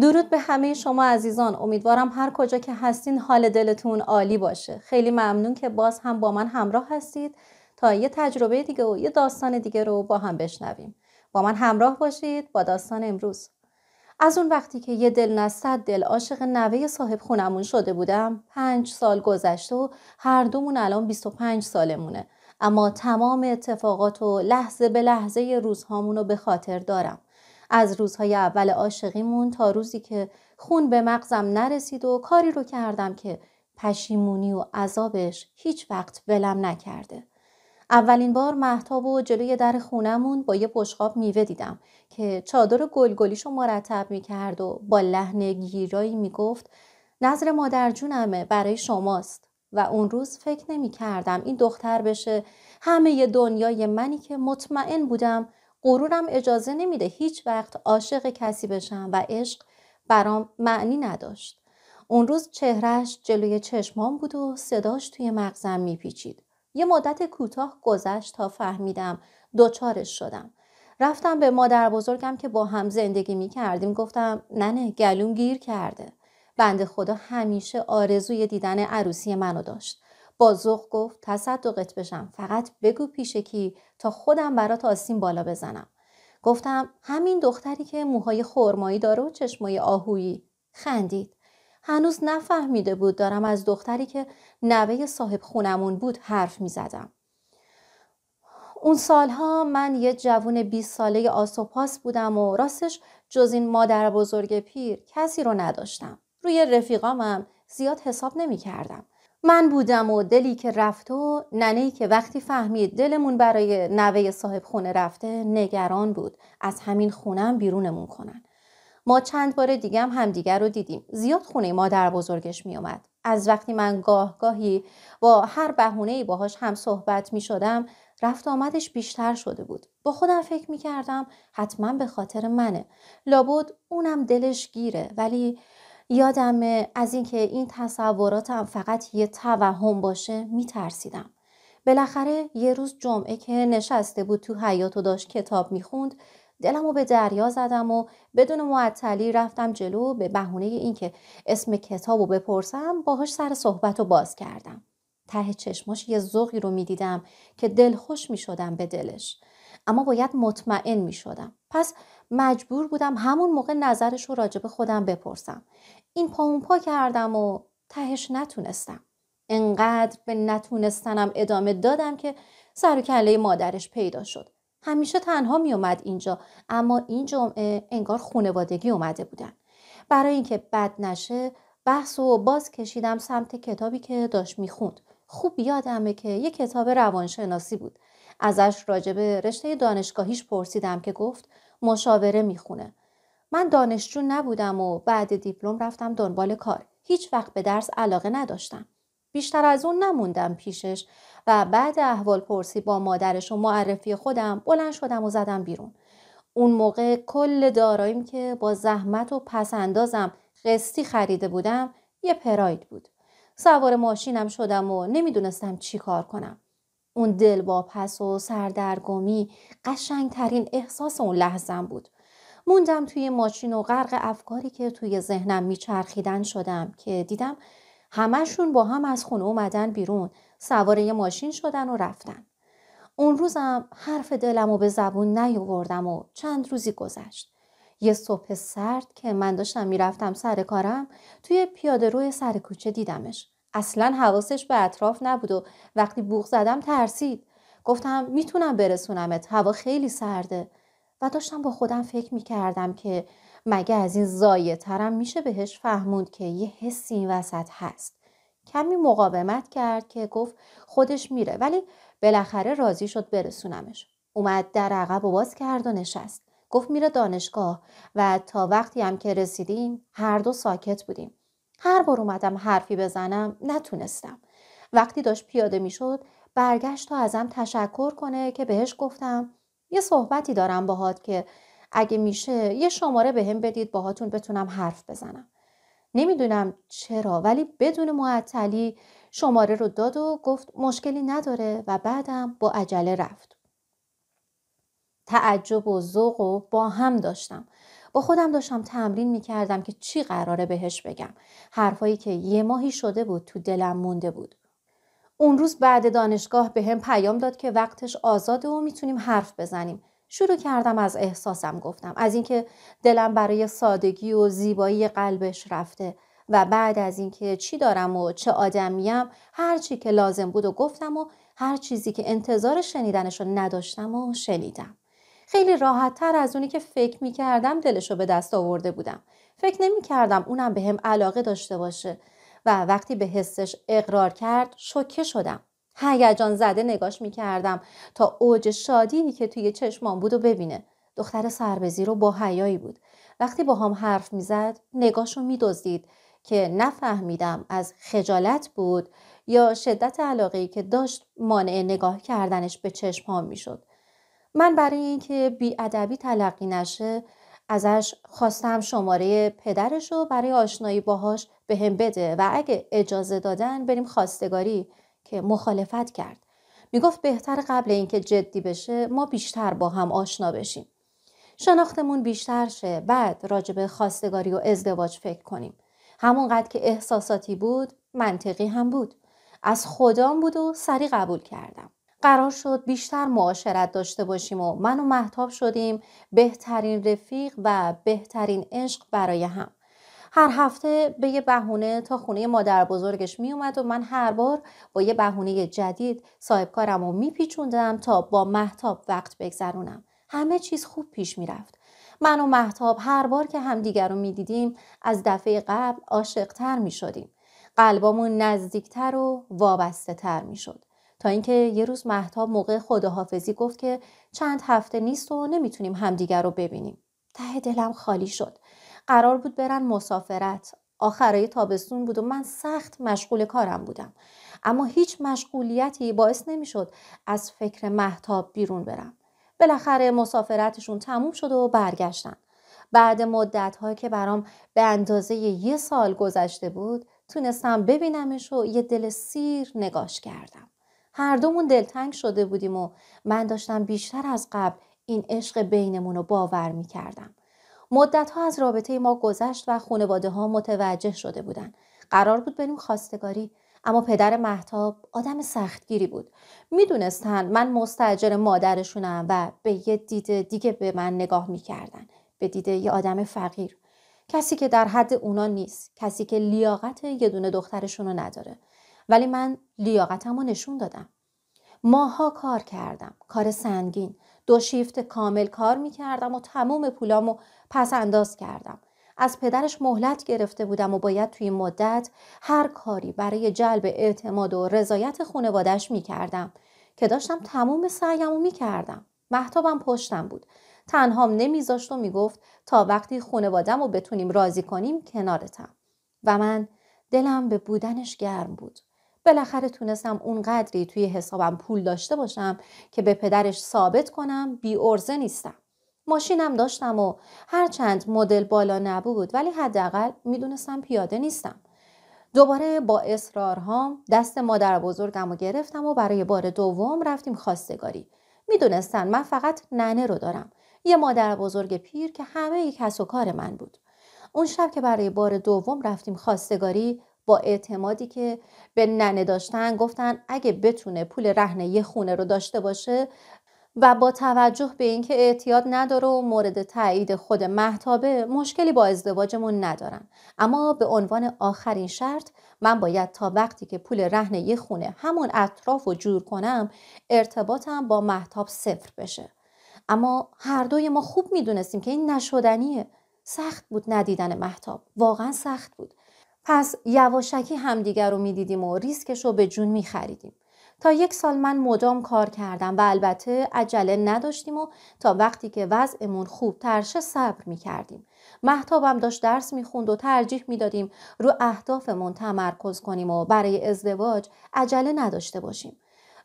درود به همه شما عزیزان امیدوارم هر کجا که هستین حال دلتون عالی باشه خیلی ممنون که باز هم با من همراه هستید تا یه تجربه دیگه و یه داستان دیگه رو با هم بشنویم با من همراه باشید با داستان امروز از اون وقتی که یه دل نصد دل عاشق نوه صاحب خونمون شده بودم پنج سال گذشته و هر دومون الان 25 سالمونه اما تمام اتفاقات و لحظه به لحظه روزهامون رو به خاطر دارم از روزهای اول عاشقیمون تا روزی که خون به مغزم نرسید و کاری رو کردم که پشیمونی و عذابش هیچ وقت ولم نکرده. اولین بار محتاب و جلوی در خونمون با یه بشقاب میوه دیدم که چادر گلگلیشو مرتب میکرد و با لحن گیرایی میگفت نظر مادرجونمه برای شماست و اون روز فکر نمیکردم. این دختر بشه همه دنیای منی که مطمئن بودم غرورم اجازه نمیده هیچ وقت عاشق کسی بشم و عشق برام معنی نداشت اون روز چهرهش جلوی چشمام بود و صداش توی مغزم میپیچید یه مدت کوتاه گذشت تا فهمیدم دوچارش شدم رفتم به مادر بزرگم که با هم زندگی میکردیم گفتم ننه گلوم گیر کرده بند خدا همیشه آرزوی دیدن عروسی منو داشت با ذوق گفت تصدقت بشم فقط بگو پیش کی تا خودم برات آسین بالا بزنم گفتم همین دختری که موهای خرمایی داره و چشمای آهویی خندید هنوز نفهمیده بود دارم از دختری که نوه صاحب خونمون بود حرف می زدم. اون سالها من یه جوون 20 ساله آسوپاس بودم و راستش جز این مادر بزرگ پیر کسی رو نداشتم. روی رفیقامم زیاد حساب نمی کردم. من بودم و دلی که رفت و ای که وقتی فهمید دلمون برای نوه صاحب خونه رفته نگران بود از همین خونم بیرونمون کنن. ما چند بار دیگه هم همدیگر رو دیدیم. زیاد خونه در بزرگش می اومد. از وقتی من گاه گاهی با هر ای باهاش هم صحبت می شدم رفت آمدش بیشتر شده بود. با خودم فکر می کردم حتما به خاطر منه. لابد اونم دلش گیره ولی یادم از اینکه این تصوراتم فقط یه توهم باشه میترسیدم بالاخره یه روز جمعه که نشسته بود تو حیات و داشت کتاب میخوند دلمو به دریا زدم و بدون معطلی رفتم جلو به بهونه اینکه اسم کتاب رو بپرسم باهاش سر صحبت باز کردم ته چشماش یه ذوقی رو میدیدم که دلخوش میشدم به دلش اما باید مطمئن میشدم پس مجبور بودم همون موقع نظرش رو راجب خودم بپرسم این پا اون پا کردم و تهش نتونستم انقدر به نتونستنم ادامه دادم که سر و کله مادرش پیدا شد همیشه تنها می اومد اینجا اما این جمعه انگار خونوادگی اومده بودن برای اینکه بد نشه بحث و باز کشیدم سمت کتابی که داشت میخوند خوب یادمه که یه کتاب روانشناسی بود ازش راجب رشته دانشگاهیش پرسیدم که گفت مشاوره میخونه. من دانشجو نبودم و بعد دیپلم رفتم دنبال کار. هیچ وقت به درس علاقه نداشتم. بیشتر از اون نموندم پیشش و بعد احوال پرسی با مادرش و معرفی خودم بلند شدم و زدم بیرون. اون موقع کل داراییم که با زحمت و پسندازم قسطی خریده بودم یه پراید بود. سوار ماشینم شدم و نمیدونستم چی کار کنم. اون دل پس و سردرگمی قشنگترین احساس اون لحظم بود. موندم توی ماشین و غرق افکاری که توی ذهنم میچرخیدن شدم که دیدم همشون با هم از خونه اومدن بیرون سواره ماشین شدن و رفتن. اون روزم حرف دلم و به زبون نیاوردم و چند روزی گذشت. یه صبح سرد که من داشتم میرفتم سر کارم توی پیاده روی سر کوچه دیدمش. اصلا حواسش به اطراف نبود و وقتی بوغ زدم ترسید گفتم میتونم برسونمت هوا خیلی سرده و داشتم با خودم فکر میکردم که مگه از این زایه ترم میشه بهش فهموند که یه حسی این وسط هست کمی مقاومت کرد که گفت خودش میره ولی بالاخره راضی شد برسونمش اومد در عقب و باز کرد و نشست گفت میره دانشگاه و تا وقتی هم که رسیدیم هر دو ساکت بودیم هر بار اومدم حرفی بزنم نتونستم وقتی داشت پیاده میشد برگشت تا ازم تشکر کنه که بهش گفتم یه صحبتی دارم باهات که اگه میشه یه شماره به هم بدید باهاتون بتونم حرف بزنم نمیدونم چرا ولی بدون معطلی شماره رو داد و گفت مشکلی نداره و بعدم با عجله رفت تعجب و ذوق و با هم داشتم با خودم داشتم تمرین میکردم که چی قراره بهش بگم حرفایی که یه ماهی شده بود تو دلم مونده بود اون روز بعد دانشگاه به هم پیام داد که وقتش آزاده و میتونیم حرف بزنیم شروع کردم از احساسم گفتم از اینکه دلم برای سادگی و زیبایی قلبش رفته و بعد از اینکه چی دارم و چه آدمیم هر چی که لازم بود و گفتم و هر چیزی که انتظار شنیدنش رو نداشتم و شنیدم خیلی راحتتر از اونی که فکر میکردم دلش رو به دست آورده بودم فکر کردم اونم به هم علاقه داشته باشه و وقتی به حسش اقرار کرد شوکه شدم هیجان زده نگاش می کردم تا اوج شادی که توی چشمان بود و ببینه دختر سربزی رو با حیایی بود وقتی با هم حرف میزد نگاش رو دزدید که نفهمیدم از خجالت بود یا شدت علاقه که داشت مانع نگاه کردنش به می شد من برای اینکه بیادبی تلقی نشه ازش خواستم شماره پدرش رو برای آشنایی باهاش به هم بده و اگه اجازه دادن بریم خواستگاری که مخالفت کرد. می گفت بهتر قبل اینکه جدی بشه ما بیشتر با هم آشنا بشیم. شناختمون بیشتر شه بعد راجب خواستگاری و ازدواج فکر کنیم. همونقدر که احساساتی بود منطقی هم بود. از خدام بود و سری قبول کردم. قرار شد بیشتر معاشرت داشته باشیم و من و محتاب شدیم بهترین رفیق و بهترین عشق برای هم هر هفته به یه بهونه تا خونه مادر بزرگش می اومد و من هر بار با یه بهونه جدید صاحب کارم رو میپیچوندم تا با محتاب وقت بگذرونم همه چیز خوب پیش میرفت من و محتاب هر بار که همدیگر رو میدیدیم از دفعه قبل عاشقتر می شدیم قلبامون نزدیکتر و وابسته تر می شد. تا اینکه یه روز محتاب موقع خداحافظی گفت که چند هفته نیست و نمیتونیم همدیگر رو ببینیم ته دلم خالی شد قرار بود برن مسافرت آخرای تابستون بود و من سخت مشغول کارم بودم اما هیچ مشغولیتی باعث نمیشد از فکر محتاب بیرون برم بالاخره مسافرتشون تموم شد و برگشتن بعد مدت که برام به اندازه یه سال گذشته بود تونستم ببینمش و یه دل سیر نگاش کردم هر دومون دلتنگ شده بودیم و من داشتم بیشتر از قبل این عشق بینمون رو باور می کردم. مدت ها از رابطه ما گذشت و خانواده ها متوجه شده بودن. قرار بود بریم خواستگاری اما پدر محتاب آدم سختگیری بود. میدونستن من مستجر مادرشونم و به یه دید دیگه به من نگاه میکردن. به دیده یه آدم فقیر. کسی که در حد اونا نیست. کسی که لیاقت یه دونه دخترشون رو نداره. ولی من لیاقتم رو نشون دادم. ماها کار کردم. کار سنگین. دو شیفت کامل کار می کردم و تمام پولامو پس انداز کردم. از پدرش مهلت گرفته بودم و باید توی مدت هر کاری برای جلب اعتماد و رضایت خانوادش می کردم که داشتم تمام سعیم و می کردم. محتابم پشتم بود. تنهام نمیذاشت و میگفت تا وقتی خانوادم و بتونیم راضی کنیم کنارتم. و من دلم به بودنش گرم بود. بالاخره تونستم اون قدری توی حسابم پول داشته باشم که به پدرش ثابت کنم بی ارزه نیستم ماشینم داشتم و هرچند مدل بالا نبود ولی حداقل میدونستم پیاده نیستم دوباره با اصرارهام دست مادر بزرگم رو گرفتم و برای بار دوم رفتیم خواستگاری میدونستن من فقط ننه رو دارم یه مادر بزرگ پیر که همه کس و کار من بود اون شب که برای بار دوم رفتیم خواستگاری با اعتمادی که به ننه داشتن گفتن اگه بتونه پول رهن یه خونه رو داشته باشه و با توجه به اینکه اعتیاد نداره و مورد تایید خود محتابه مشکلی با ازدواجمون ندارن اما به عنوان آخرین شرط من باید تا وقتی که پول رهن یه خونه همون اطراف و جور کنم ارتباطم با محتاب صفر بشه اما هر دوی ما خوب میدونستیم که این نشدنیه سخت بود ندیدن محتاب واقعا سخت بود پس یواشکی همدیگر رو میدیدیم و ریسکش رو به جون خریدیم. تا یک سال من مدام کار کردم و البته عجله نداشتیم و تا وقتی که وضعمون خوب ترشه صبر می کردیم. محتابم داشت درس می خوند و ترجیح می دادیم رو اهدافمون تمرکز کنیم و برای ازدواج عجله نداشته باشیم.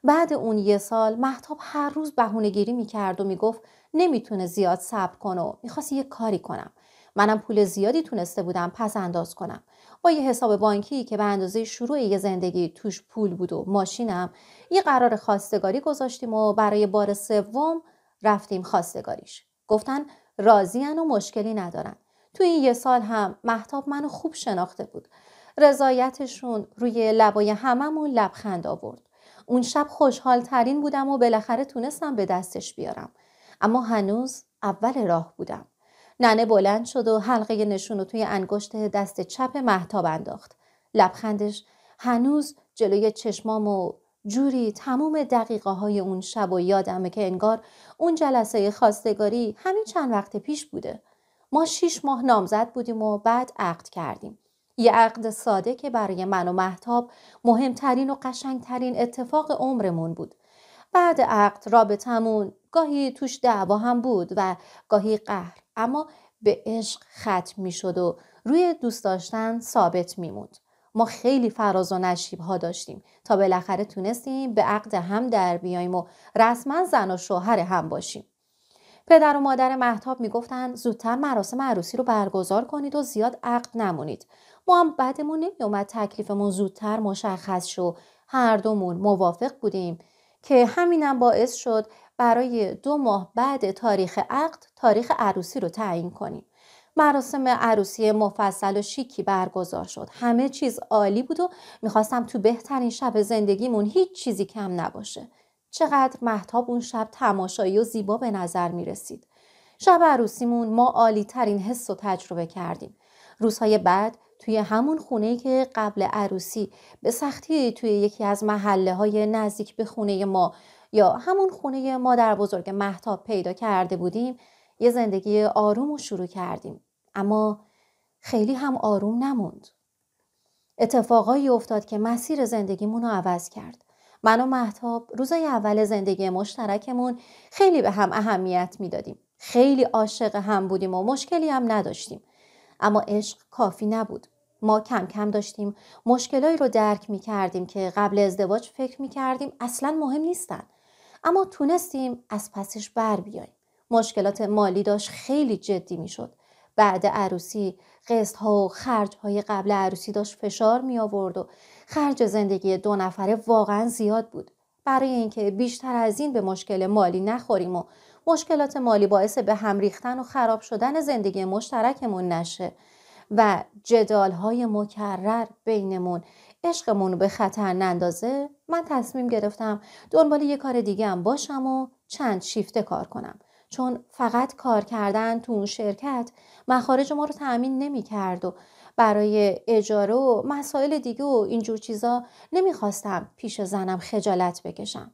بعد اون یه سال محتاب هر روز بهونه گیری می کرد و می گفت تونه زیاد صبر کنه و میخواست یه کاری کنم. منم پول زیادی تونسته بودم پس انداز کنم. با یه حساب بانکی که به اندازه شروع یه زندگی توش پول بود و ماشینم یه قرار خواستگاری گذاشتیم و برای بار سوم رفتیم خواستگاریش گفتن راضیان و مشکلی ندارن تو این یه سال هم محتاب منو خوب شناخته بود رضایتشون روی لبای هممون لبخند آورد اون شب خوشحال ترین بودم و بالاخره تونستم به دستش بیارم اما هنوز اول راه بودم ننه بلند شد و حلقه نشون رو توی انگشت دست چپ محتاب انداخت. لبخندش هنوز جلوی چشمام و جوری تموم دقیقه های اون شب و یادمه که انگار اون جلسه خواستگاری همین چند وقت پیش بوده. ما شیش ماه نامزد بودیم و بعد عقد کردیم. یه عقد ساده که برای من و محتاب مهمترین و قشنگترین اتفاق عمرمون بود. بعد عقد رابطمون گاهی توش دعوا هم بود و گاهی قهر اما به عشق ختم می شد و روی دوست داشتن ثابت می موند. ما خیلی فراز و نشیب ها داشتیم تا بالاخره تونستیم به عقد هم در بیاییم و رسما زن و شوهر هم باشیم. پدر و مادر محتاب میگفتند زودتر مراسم عروسی رو برگزار کنید و زیاد عقد نمونید. ما هم بعدمون نمیومد تکلیفمون زودتر مشخص شو هر دومون موافق بودیم که همینم باعث شد برای دو ماه بعد تاریخ عقد تاریخ عروسی رو تعیین کنیم مراسم عروسی مفصل و شیکی برگزار شد همه چیز عالی بود و میخواستم تو بهترین شب زندگیمون هیچ چیزی کم نباشه چقدر محتاب اون شب تماشایی و زیبا به نظر میرسید شب عروسیمون ما عالی ترین حس و تجربه کردیم روزهای بعد توی همون خونه که قبل عروسی به سختی توی یکی از محله های نزدیک به خونه ما یا همون خونه ما در بزرگ محتاب پیدا کرده بودیم یه زندگی آروم رو شروع کردیم اما خیلی هم آروم نموند اتفاقایی افتاد که مسیر زندگیمون رو عوض کرد من و محتاب روزای اول زندگی مشترکمون خیلی به هم اهمیت میدادیم خیلی عاشق هم بودیم و مشکلی هم نداشتیم اما عشق کافی نبود ما کم کم داشتیم مشکلایی رو درک می کردیم که قبل ازدواج فکر می اصلا مهم نیستن اما تونستیم از پسش بر بیاییم مشکلات مالی داشت خیلی جدی میشد بعد عروسی قسط ها و خرج های قبل عروسی داشت فشار می آورد و خرج زندگی دو نفره واقعا زیاد بود برای اینکه بیشتر از این به مشکل مالی نخوریم و مشکلات مالی باعث به هم ریختن و خراب شدن زندگی مشترکمون نشه و جدال های مکرر بینمون عشقمون رو به خطر نندازه من تصمیم گرفتم دنبال یه کار دیگه هم باشم و چند شیفته کار کنم چون فقط کار کردن تو اون شرکت مخارج ما رو تأمین نمی کرد و برای اجاره و مسائل دیگه و اینجور چیزا نمیخواستم پیش زنم خجالت بکشم.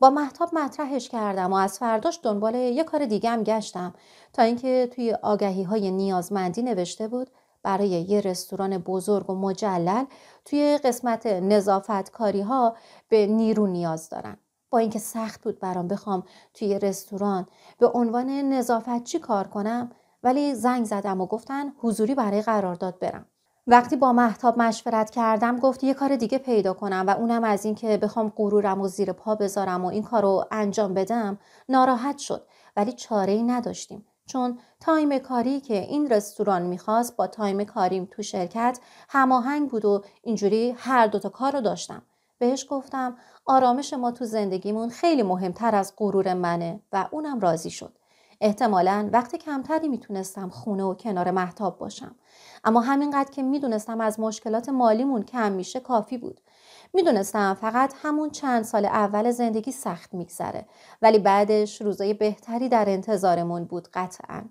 با محتاب مطرحش کردم و از فرداش دنبال یه کار دیگه هم گشتم تا اینکه توی آگهی های نیازمندی نوشته بود برای یه رستوران بزرگ و مجلل توی قسمت نظافت کاری ها به نیرو نیاز دارن با اینکه سخت بود برام بخوام توی رستوران به عنوان نظافتچی کار کنم ولی زنگ زدم و گفتن حضوری برای قرارداد برم وقتی با محتاب مشورت کردم گفت یه کار دیگه پیدا کنم و اونم از اینکه بخوام غرورم و زیر پا بذارم و این کار رو انجام بدم ناراحت شد ولی چاره ای نداشتیم چون تایم کاری که این رستوران میخواست با تایم کاریم تو شرکت هماهنگ بود و اینجوری هر دوتا کار رو داشتم بهش گفتم آرامش ما تو زندگیمون خیلی مهمتر از غرور منه و اونم راضی شد احتمالا وقت کمتری میتونستم خونه و کنار محتاب باشم اما همینقدر که میدونستم از مشکلات مالیمون کم میشه کافی بود میدونستم فقط همون چند سال اول زندگی سخت میگذره ولی بعدش روزای بهتری در انتظارمون بود قطعا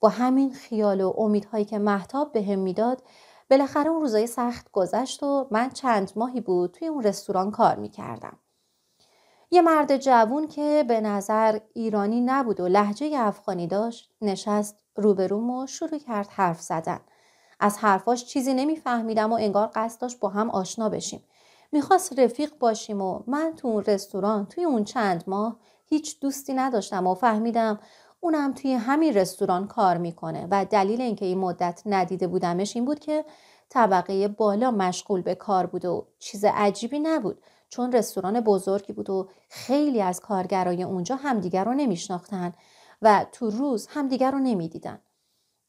با همین خیال و امیدهایی که محتاب بهم میداد بالاخره اون روزای سخت گذشت و من چند ماهی بود توی اون رستوران کار میکردم یه مرد جوون که به نظر ایرانی نبود و لحجه افغانی داشت نشست روبروم و شروع کرد حرف زدن. از حرفاش چیزی نمیفهمیدم و انگار قصد داشت با هم آشنا بشیم. میخواست رفیق باشیم و من تو اون رستوران توی اون چند ماه هیچ دوستی نداشتم و فهمیدم اونم توی همین رستوران کار میکنه و دلیل اینکه این مدت ندیده بودمش این بود که طبقه بالا مشغول به کار بود و چیز عجیبی نبود چون رستوران بزرگی بود و خیلی از کارگرای اونجا همدیگر رو نمیشناختن و تو روز همدیگر رو نمیدیدن.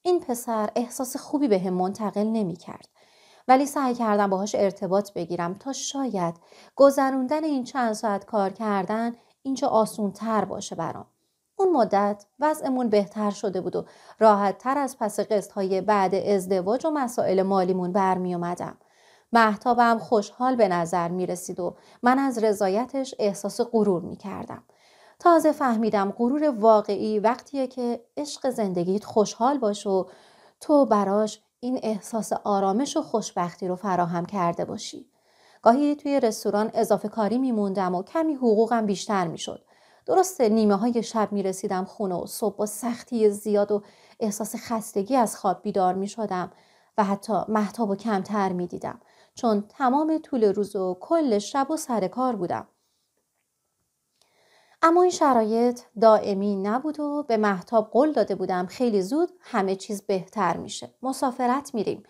این پسر احساس خوبی به هم منتقل نمیکرد. ولی سعی کردم باهاش ارتباط بگیرم تا شاید گذروندن این چند ساعت کار کردن اینجا آسون تر باشه برام. اون مدت وضعمون بهتر شده بود و راحت تر از پس قسط های بعد ازدواج و مسائل مالیمون برمی اومدم. محتابم خوشحال به نظر می رسید و من از رضایتش احساس غرور می کردم. تازه فهمیدم غرور واقعی وقتیه که عشق زندگیت خوشحال باش و تو براش این احساس آرامش و خوشبختی رو فراهم کرده باشی. گاهی توی رستوران اضافه کاری می و کمی حقوقم بیشتر می درسته نیمه های شب می رسیدم خونه و صبح با سختی زیاد و احساس خستگی از خواب بیدار می شدم و حتی محتاب و کمتر می دیدم. چون تمام طول روز و کل شب و سر کار بودم. اما این شرایط دائمی نبود و به محتاب قول داده بودم خیلی زود همه چیز بهتر میشه. مسافرت میریم.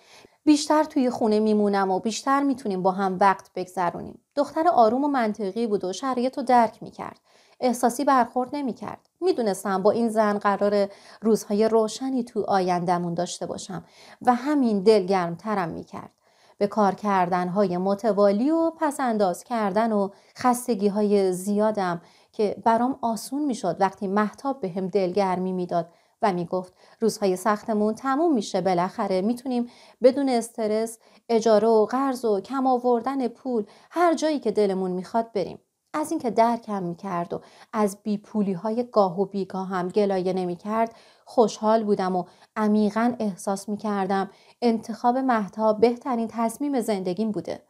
بیشتر توی خونه میمونم و بیشتر میتونیم با هم وقت بگذرونیم. دختر آروم و منطقی بود و شرایط رو درک میکرد. احساسی برخورد نمیکرد. میدونستم با این زن قرار روزهای روشنی تو آیندهمون داشته باشم و همین دلگرمترم میکرد. به کار کردن های متوالی و پسنداز کردن و خستگی های زیادم که برام آسون شد وقتی محتاب به هم دلگرمی میداد و گفت روزهای سختمون تموم میشه بالاخره میتونیم بدون استرس اجاره و قرض و کم آوردن پول هر جایی که دلمون میخواد بریم از اینکه درکم میکرد و از بیپولی های گاه و بیگاه هم گلایه نمیکرد خوشحال بودم و عمیقا احساس می کردم انتخاب محتا بهترین تصمیم زندگیم بوده.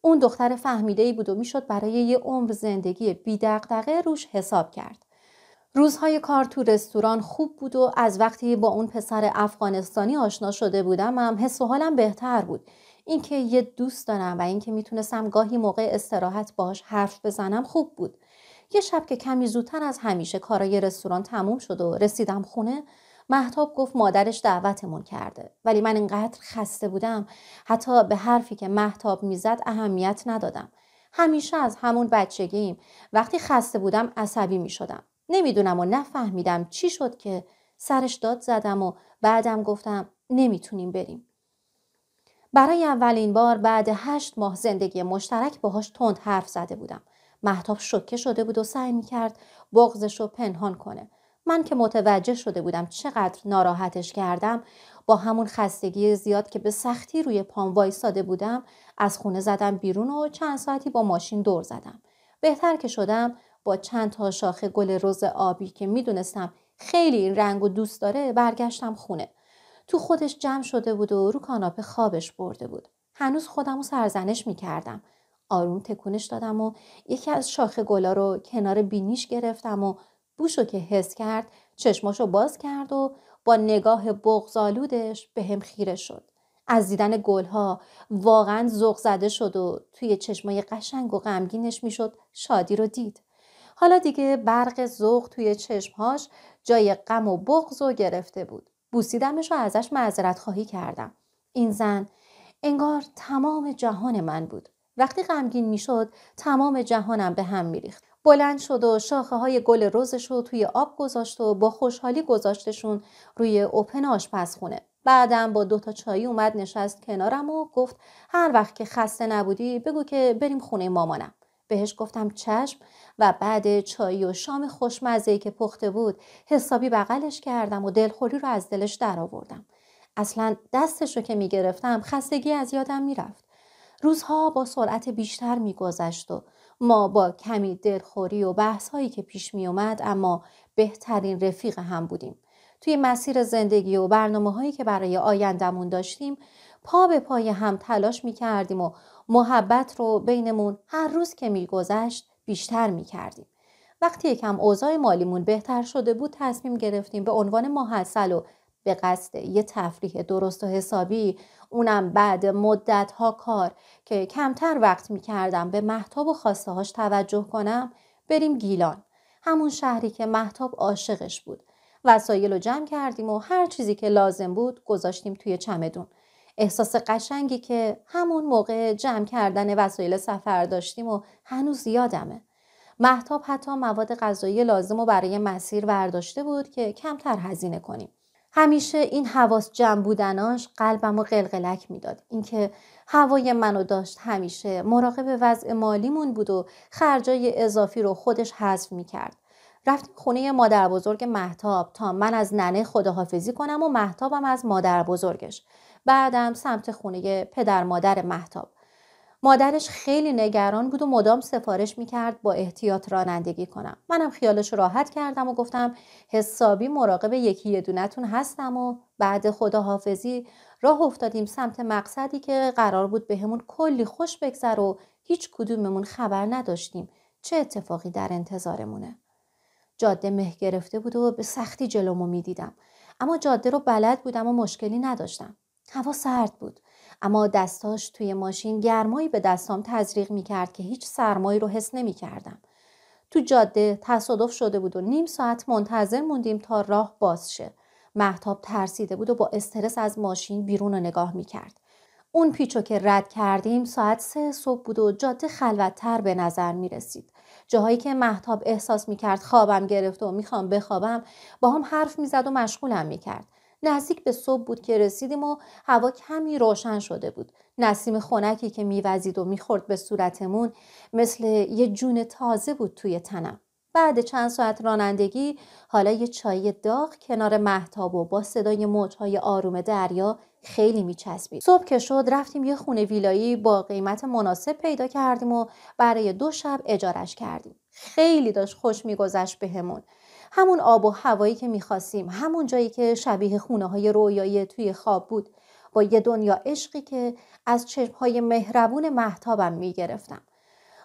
اون دختر فهمیده ای بود و میشد برای یه عمر زندگی بیدقدقه روش حساب کرد. روزهای کار تو رستوران خوب بود و از وقتی با اون پسر افغانستانی آشنا شده بودم هم حس و حالم بهتر بود. اینکه یه دوست دارم و اینکه میتونستم گاهی موقع استراحت باهاش حرف بزنم خوب بود. یه شب که کمی زودتر از همیشه کارای رستوران تموم شد و رسیدم خونه محتاب گفت مادرش دعوتمون کرده ولی من اینقدر خسته بودم حتی به حرفی که محتاب میزد اهمیت ندادم همیشه از همون بچگیم وقتی خسته بودم عصبی میشدم نمیدونم و نفهمیدم چی شد که سرش داد زدم و بعدم گفتم نمیتونیم بریم برای اولین بار بعد هشت ماه زندگی مشترک باهاش تند حرف زده بودم محتاب شکه شده بود و سعی میکرد بغزش رو پنهان کنه من که متوجه شده بودم چقدر ناراحتش کردم با همون خستگی زیاد که به سختی روی پام وایستاده بودم از خونه زدم بیرون و چند ساعتی با ماشین دور زدم بهتر که شدم با چند تا شاخه گل رز آبی که میدونستم خیلی این رنگ و دوست داره برگشتم خونه تو خودش جمع شده بود و رو کاناپه خوابش برده بود هنوز خودم رو سرزنش میکردم آروم تکونش دادم و یکی از شاخه گلا رو کنار بینیش گرفتم و بوشو که حس کرد چشماشو باز کرد و با نگاه بغزالودش به هم خیره شد. از دیدن گلها واقعا ذوق زده شد و توی چشمای قشنگ و غمگینش میشد شادی رو دید. حالا دیگه برق ذوق توی چشمهاش جای غم و بغز رو گرفته بود. بوسیدمش و ازش معذرت خواهی کردم. این زن انگار تمام جهان من بود. وقتی غمگین میشد تمام جهانم به هم میریخت بلند شد و شاخه های گل رزش رو توی آب گذاشت و با خوشحالی گذاشتشون روی اوپن خونه بعدم با دوتا چایی اومد نشست کنارم و گفت هر وقت که خسته نبودی بگو که بریم خونه مامانم بهش گفتم چشم و بعد چایی و شام خوشمزه که پخته بود حسابی بغلش کردم و دلخوری رو از دلش درآوردم اصلا دستش رو که میگرفتم خستگی از یادم میرفت روزها با سرعت بیشتر میگذشت و ما با کمی دلخوری و بحثهایی که پیش میومد اما بهترین رفیق هم بودیم توی مسیر زندگی و برنامه هایی که برای آیندهمون داشتیم پا به پای هم تلاش می کردیم و محبت رو بینمون هر روز که میگذشت بیشتر می کردیم. وقتی یکم اوضاع مالیمون بهتر شده بود تصمیم گرفتیم به عنوان محصل و به قصد یه تفریح درست و حسابی اونم بعد مدت ها کار که کمتر وقت می کردم به محتاب و خواسته هاش توجه کنم بریم گیلان همون شهری که محتاب عاشقش بود وسایل رو جمع کردیم و هر چیزی که لازم بود گذاشتیم توی چمدون احساس قشنگی که همون موقع جمع کردن وسایل سفر داشتیم و هنوز یادمه محتاب حتی مواد غذایی لازم و برای مسیر برداشته بود که کمتر هزینه کنیم همیشه این حواس جمع بودناش قلبم و قلقلک میداد اینکه هوای منو داشت همیشه مراقب وضع مالیمون بود و خرجای اضافی رو خودش حذف میکرد رفتیم خونه مادر بزرگ محتاب تا من از ننه خداحافظی کنم و محتابم از مادر بزرگش بعدم سمت خونه پدر مادر محتاب مادرش خیلی نگران بود و مدام سفارش میکرد با احتیاط رانندگی کنم منم خیالش راحت کردم و گفتم حسابی مراقب یکی یه دونتون هستم و بعد خداحافظی راه افتادیم سمت مقصدی که قرار بود بهمون کلی خوش بگذر و هیچ کدوممون خبر نداشتیم چه اتفاقی در انتظارمونه جاده مه گرفته بود و به سختی جلومو میدیدم اما جاده رو بلد بودم و مشکلی نداشتم هوا سرد بود اما دستاش توی ماشین گرمایی به دستام تزریق می کرد که هیچ سرمایی رو حس نمیکردم. تو جاده تصادف شده بود و نیم ساعت منتظر موندیم تا راه باز شه. محتاب ترسیده بود و با استرس از ماشین بیرون رو نگاه میکرد. اون پیچو که رد کردیم ساعت سه صبح بود و جاده خلوتتر به نظر می رسید. جاهایی که محتاب احساس می کرد خوابم گرفته و میخوام بخوابم با هم حرف میزد و مشغولم می کرد. نزدیک به صبح بود که رسیدیم و هوا کمی روشن شده بود نسیم خنکی که میوزید و میخورد به صورتمون مثل یه جون تازه بود توی تنم بعد چند ساعت رانندگی حالا یه چای داغ کنار محتاب و با صدای موجهای آروم دریا خیلی میچسبید صبح که شد رفتیم یه خونه ویلایی با قیمت مناسب پیدا کردیم و برای دو شب اجارش کردیم خیلی داشت خوش میگذشت بهمون همون آب و هوایی که میخواستیم همون جایی که شبیه خونه های رویایی توی خواب بود با یه دنیا عشقی که از های مهربون محتابم میگرفتم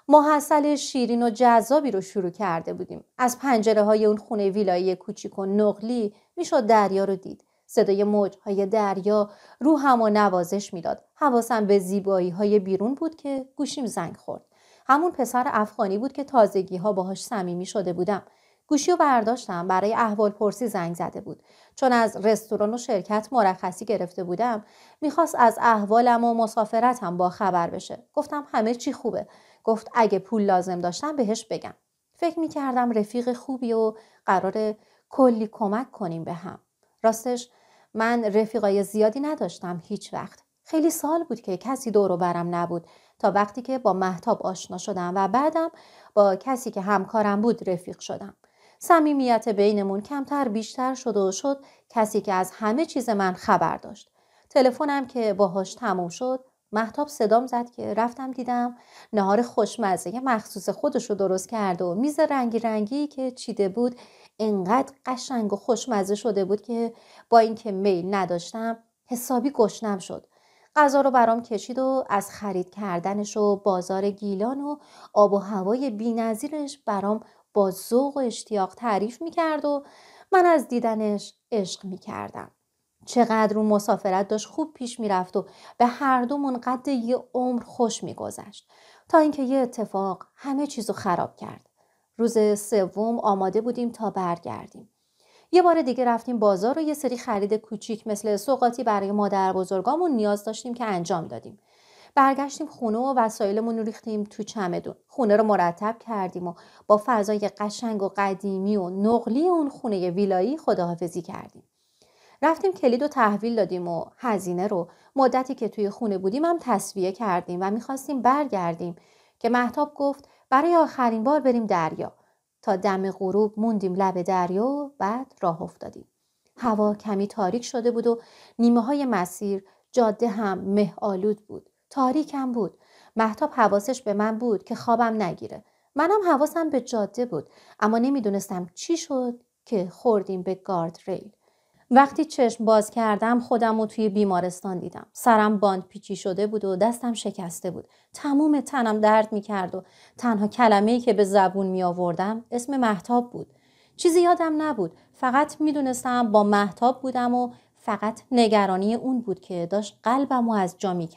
محصل شیرین و جذابی رو شروع کرده بودیم از پنجره های اون خونه ویلایی کوچیک و نقلی میشد دریا رو دید صدای موج های دریا روحم و نوازش میداد حواسم به زیبایی های بیرون بود که گوشیم زنگ خورد همون پسر افغانی بود که تازگی ها باهاش صمیمی شده بودم گوشی و برداشتم برای احوال پرسی زنگ زده بود چون از رستوران و شرکت مرخصی گرفته بودم میخواست از احوالم و مسافرتم با خبر بشه گفتم همه چی خوبه گفت اگه پول لازم داشتم بهش بگم فکر میکردم رفیق خوبی و قرار کلی کمک کنیم به هم راستش من رفیقای زیادی نداشتم هیچ وقت خیلی سال بود که کسی دورو برم نبود تا وقتی که با محتاب آشنا شدم و بعدم با کسی که همکارم بود رفیق شدم صمیمیت بینمون کمتر بیشتر شد و شد کسی که از همه چیز من خبر داشت تلفنم که باهاش تموم شد محتاب صدام زد که رفتم دیدم نهار خوشمزه مخصوص خودش رو درست کرده و میز رنگی رنگی که چیده بود انقدر قشنگ و خوشمزه شده بود که با اینکه میل نداشتم حسابی گشنم شد غذا رو برام کشید و از خرید کردنش و بازار گیلان و آب و هوای بینظیرش برام با ذوق و اشتیاق تعریف میکرد و من از دیدنش عشق میکردم چقدر اون مسافرت داشت خوب پیش میرفت و به هر دومون قد یه عمر خوش میگذشت تا اینکه یه اتفاق همه چیزو خراب کرد روز سوم آماده بودیم تا برگردیم یه بار دیگه رفتیم بازار و یه سری خرید کوچیک مثل سوقاتی برای مادر بزرگامون نیاز داشتیم که انجام دادیم برگشتیم خونه و وسایلمون رو ریختیم تو چمدون خونه رو مرتب کردیم و با فضای قشنگ و قدیمی و نقلی اون خونه ویلایی خداحافظی کردیم رفتیم کلید و تحویل دادیم و هزینه رو مدتی که توی خونه بودیم هم تصویه کردیم و میخواستیم برگردیم که محتاب گفت برای آخرین بار بریم دریا تا دم غروب موندیم لب دریا و بعد راه افتادیم هوا کمی تاریک شده بود و نیمه های مسیر جاده هم مه آلود بود تاریکم بود محتاب حواسش به من بود که خوابم نگیره منم حواسم به جاده بود اما نمیدونستم چی شد که خوردیم به گارد ریل وقتی چشم باز کردم خودم رو توی بیمارستان دیدم سرم باند پیچی شده بود و دستم شکسته بود تموم تنم درد می کرد و تنها کلمه ای که به زبون می آوردم اسم محتاب بود چیزی یادم نبود فقط می دونستم با محتاب بودم و فقط نگرانی اون بود که داشت قلبم رو از جا می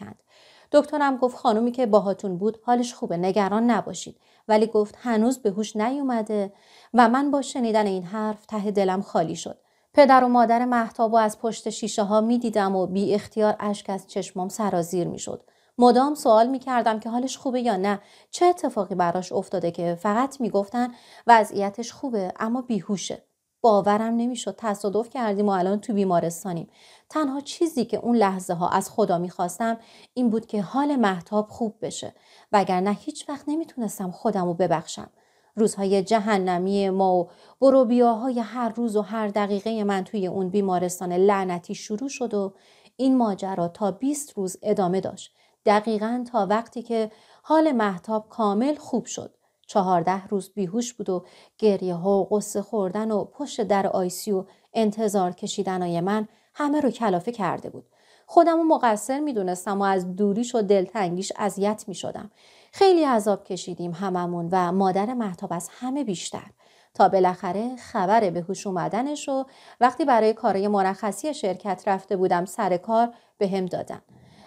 دکترم گفت خانومی که باهاتون بود حالش خوبه نگران نباشید ولی گفت هنوز به هوش نیومده و من با شنیدن این حرف ته دلم خالی شد پدر و مادر محتاب و از پشت شیشه ها می دیدم و بی اختیار اشک از چشمام سرازیر می شد. مدام سوال می کردم که حالش خوبه یا نه چه اتفاقی براش افتاده که فقط می گفتن وضعیتش خوبه اما بیهوشه باورم نمیشد تصادف کردیم و الان تو بیمارستانیم تنها چیزی که اون لحظه ها از خدا میخواستم این بود که حال محتاب خوب بشه وگرنه هیچ وقت نمیتونستم خودم رو ببخشم. روزهای جهنمی ما و بروبیاهای هر روز و هر دقیقه من توی اون بیمارستان لعنتی شروع شد و این ماجرا تا 20 روز ادامه داشت. دقیقا تا وقتی که حال محتاب کامل خوب شد. چهارده روز بیهوش بود و گریه ها و قصه خوردن و پشت در آیسیو انتظار کشیدنای من همه رو کلافه کرده بود خودم رو مقصر میدونستم و از دوریش و دلتنگیش اذیت میشدم خیلی عذاب کشیدیم هممون و مادر محتاب از همه بیشتر تا بالاخره خبر به هوش اومدنش و وقتی برای کارای مرخصی شرکت رفته بودم سر کار به هم دادن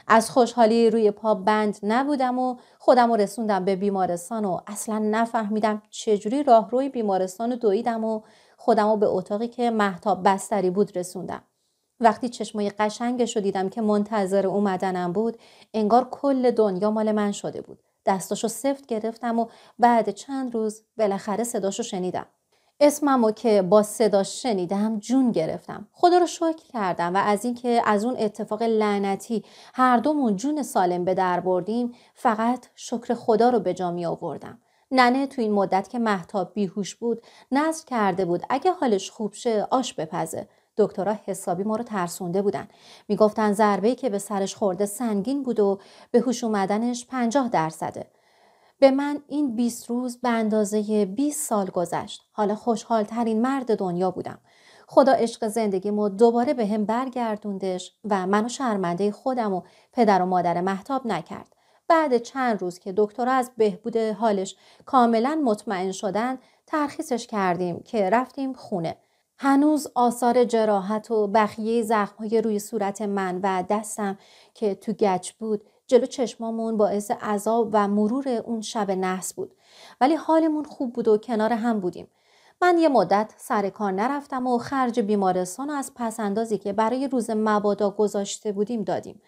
از خوشحالی روی پا بند نبودم و خودم رو رسوندم به بیمارستان و اصلا نفهمیدم چجوری راهروی بیمارستان رو دویدم و خودم رو به اتاقی که محتاب بستری بود رسوندم وقتی چشمای قشنگش رو دیدم که منتظر اومدنم بود انگار کل دنیا مال من شده بود دستاشو سفت گرفتم و بعد چند روز بالاخره صداشو شنیدم اسممو که با صدا شنیدم جون گرفتم خدا رو شکر کردم و از اینکه از اون اتفاق لعنتی هر دومون جون سالم به در بردیم فقط شکر خدا رو به جا می آوردم ننه تو این مدت که محتاب بیهوش بود نظر کرده بود اگه حالش خوب شه آش بپزه دکترها حسابی ما رو ترسونده بودن میگفتن ضربه که به سرش خورده سنگین بود و به هوش اومدنش پنجاه درصده به من این 20 روز به اندازه 20 سال گذشت حالا خوشحال ترین مرد دنیا بودم خدا عشق زندگیمو دوباره به هم برگردوندش و منو شرمنده خودم و پدر و مادر محتاب نکرد بعد چند روز که دکتر از بهبود حالش کاملا مطمئن شدن ترخیصش کردیم که رفتیم خونه هنوز آثار جراحت و بخیه زخمهای روی صورت من و دستم که تو گچ بود جلو چشمامون باعث عذاب و مرور اون شب نحس بود ولی حالمون خوب بود و کنار هم بودیم من یه مدت سر کار نرفتم و خرج بیمارستان و از پسندازی که برای روز مبادا گذاشته بودیم دادیم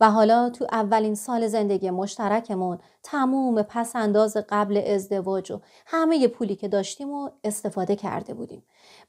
و حالا تو اولین سال زندگی مشترکمون تموم پس انداز قبل ازدواج و همه پولی که داشتیم و استفاده کرده بودیم.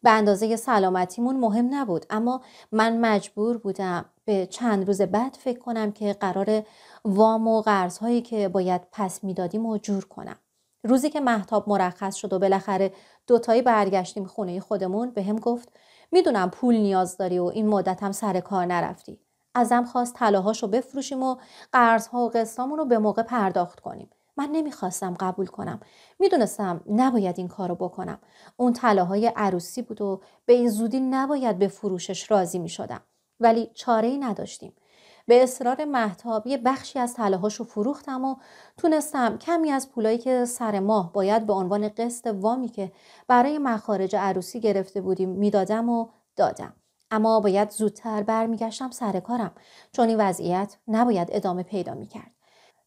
به اندازه سلامتیمون مهم نبود اما من مجبور بودم به چند روز بعد فکر کنم که قرار وام و قرضهایی که باید پس میدادیم و جور کنم. روزی که محتاب مرخص شد و بالاخره دوتایی برگشتیم خونه خودمون به هم گفت میدونم پول نیاز داری و این مدت هم سر کار نرفتی. ازم خواست طلاهاشو بفروشیم و قرضها و قسطامون رو به موقع پرداخت کنیم من نمیخواستم قبول کنم میدونستم نباید این کارو بکنم اون طلاهای عروسی بود و به این زودی نباید به فروشش راضی میشدم ولی چاره ای نداشتیم به اصرار محتاب یه بخشی از طلاهاشو فروختم و تونستم کمی از پولایی که سر ماه باید به عنوان قسط وامی که برای مخارج عروسی گرفته بودیم میدادم و دادم اما باید زودتر برمیگشتم سر کارم چون این وضعیت نباید ادامه پیدا میکرد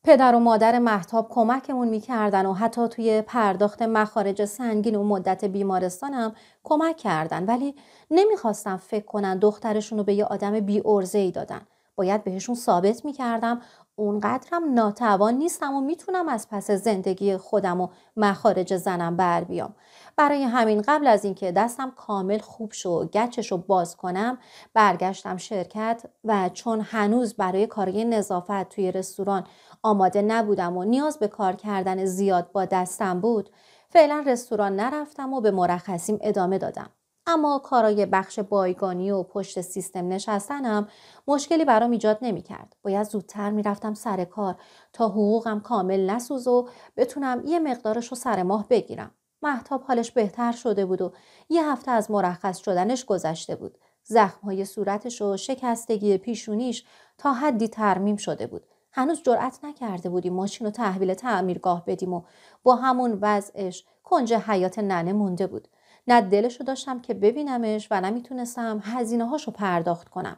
پدر و مادر محتاب کمکمون میکردن و حتی توی پرداخت مخارج سنگین و مدت بیمارستانم کمک کردن ولی نمیخواستم فکر کنن دخترشون رو به یه آدم بی ای دادن باید بهشون ثابت میکردم اونقدرم ناتوان نیستم و میتونم از پس زندگی خودم و مخارج زنم بر بیام برای همین قبل از اینکه دستم کامل خوب شو و گچش رو باز کنم برگشتم شرکت و چون هنوز برای کارهای نظافت توی رستوران آماده نبودم و نیاز به کار کردن زیاد با دستم بود فعلا رستوران نرفتم و به مرخصیم ادامه دادم اما کارای بخش بایگانی و پشت سیستم نشستنم مشکلی برام ایجاد نمیکرد باید زودتر میرفتم سر کار تا حقوقم کامل نسوز و بتونم یه مقدارش رو سر ماه بگیرم محتاب حالش بهتر شده بود و یه هفته از مرخص شدنش گذشته بود زخمهای صورتش و شکستگی پیشونیش تا حدی ترمیم شده بود هنوز جرأت نکرده بودیم ماشین رو تحویل تعمیرگاه بدیم و با همون وضعش کنج حیات ننه مونده بود نه دلش رو داشتم که ببینمش و نمیتونستم هزینه هاش پرداخت کنم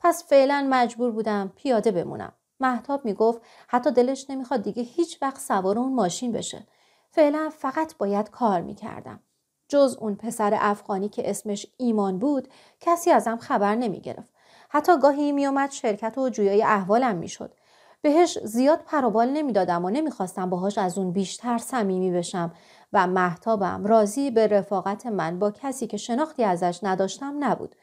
پس فعلا مجبور بودم پیاده بمونم محتاب میگفت حتی دلش نمیخواد دیگه هیچ وقت سوار اون ماشین بشه فعلا فقط باید کار میکردم جز اون پسر افغانی که اسمش ایمان بود کسی ازم خبر نمیگرفت حتی گاهی میومد شرکت و جویای احوالم میشد بهش زیاد پروبال نمیدادم و نمیخواستم باهاش از اون بیشتر صمیمی بشم و محتابم راضی به رفاقت من با کسی که شناختی ازش نداشتم نبود.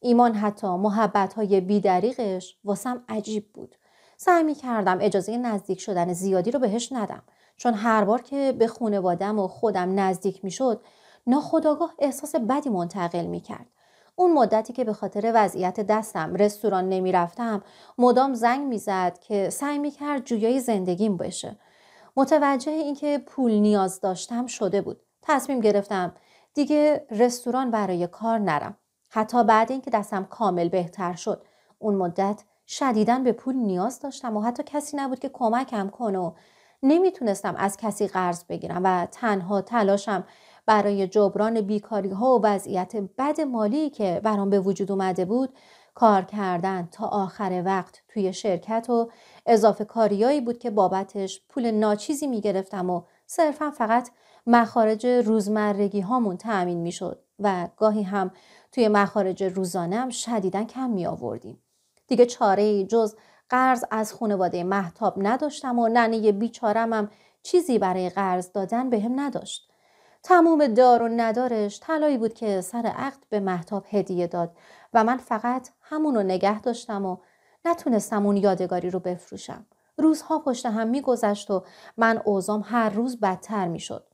ایمان حتی محبت های بیدریقش واسم عجیب بود. سعی می کردم اجازه نزدیک شدن زیادی رو بهش ندم چون هر بار که به خونوادم و خودم نزدیک می شد ناخداگاه احساس بدی منتقل می کرد. اون مدتی که به خاطر وضعیت دستم رستوران نمیرفتم مدام زنگ میزد که سعی میکرد جویای زندگیم بشه متوجه اینکه پول نیاز داشتم شده بود تصمیم گرفتم دیگه رستوران برای کار نرم حتی بعد اینکه دستم کامل بهتر شد اون مدت شدیدا به پول نیاز داشتم و حتی کسی نبود که کمکم کنه و نمیتونستم از کسی قرض بگیرم و تنها تلاشم برای جبران بیکاری ها و وضعیت بد مالی که برام به وجود اومده بود کار کردن تا آخر وقت توی شرکت و اضافه کاریایی بود که بابتش پول ناچیزی می گرفتم و صرفا فقط مخارج روزمرگی هامون تأمین می شد و گاهی هم توی مخارج هم شدیدا کم می آوردیم. دیگه چاره جز قرض از خانواده محتاب نداشتم و ننه بیچارم هم چیزی برای قرض دادن بهم نداشت. تموم دار و ندارش طلایی بود که سر عقد به محتاب هدیه داد و من فقط همونو نگه داشتم و نتونستم اون یادگاری رو بفروشم. روزها پشت هم میگذشت و من اوزام هر روز بدتر میشد.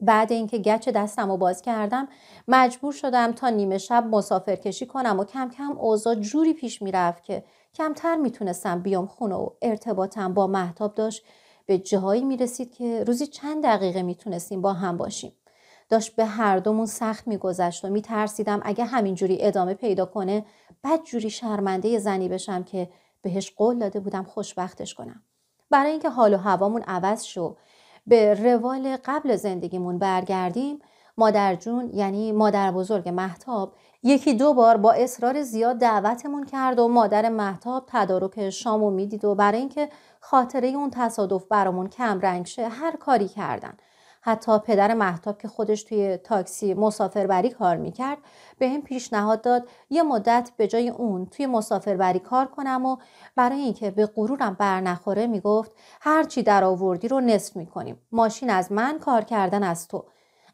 بعد اینکه گچ دستم رو باز کردم مجبور شدم تا نیمه شب مسافر کشی کنم و کم کم اوضاع جوری پیش میرفت که کمتر میتونستم بیام خونه و ارتباطم با محتاب داشت به جاهایی می که روزی چند دقیقه میتونستیم با هم باشیم. داشت به هر دومون سخت میگذشت و میترسیدم اگه همینجوری ادامه پیدا کنه جوری شرمنده زنی بشم که بهش قول داده بودم خوشبختش کنم برای اینکه حال و هوامون عوض شو به روال قبل زندگیمون برگردیم مادر جون یعنی مادر بزرگ محتاب یکی دو بار با اصرار زیاد دعوتمون کرد و مادر محتاب تدارک شامو میدید و برای اینکه خاطره اون تصادف برامون کم رنگ شه هر کاری کردن حتی پدر محتاب که خودش توی تاکسی مسافربری کار میکرد به هم پیشنهاد داد یه مدت به جای اون توی مسافربری کار کنم و برای اینکه به غرورم بر نخوره میگفت هر چی در آوردی رو نصف میکنیم ماشین از من کار کردن از تو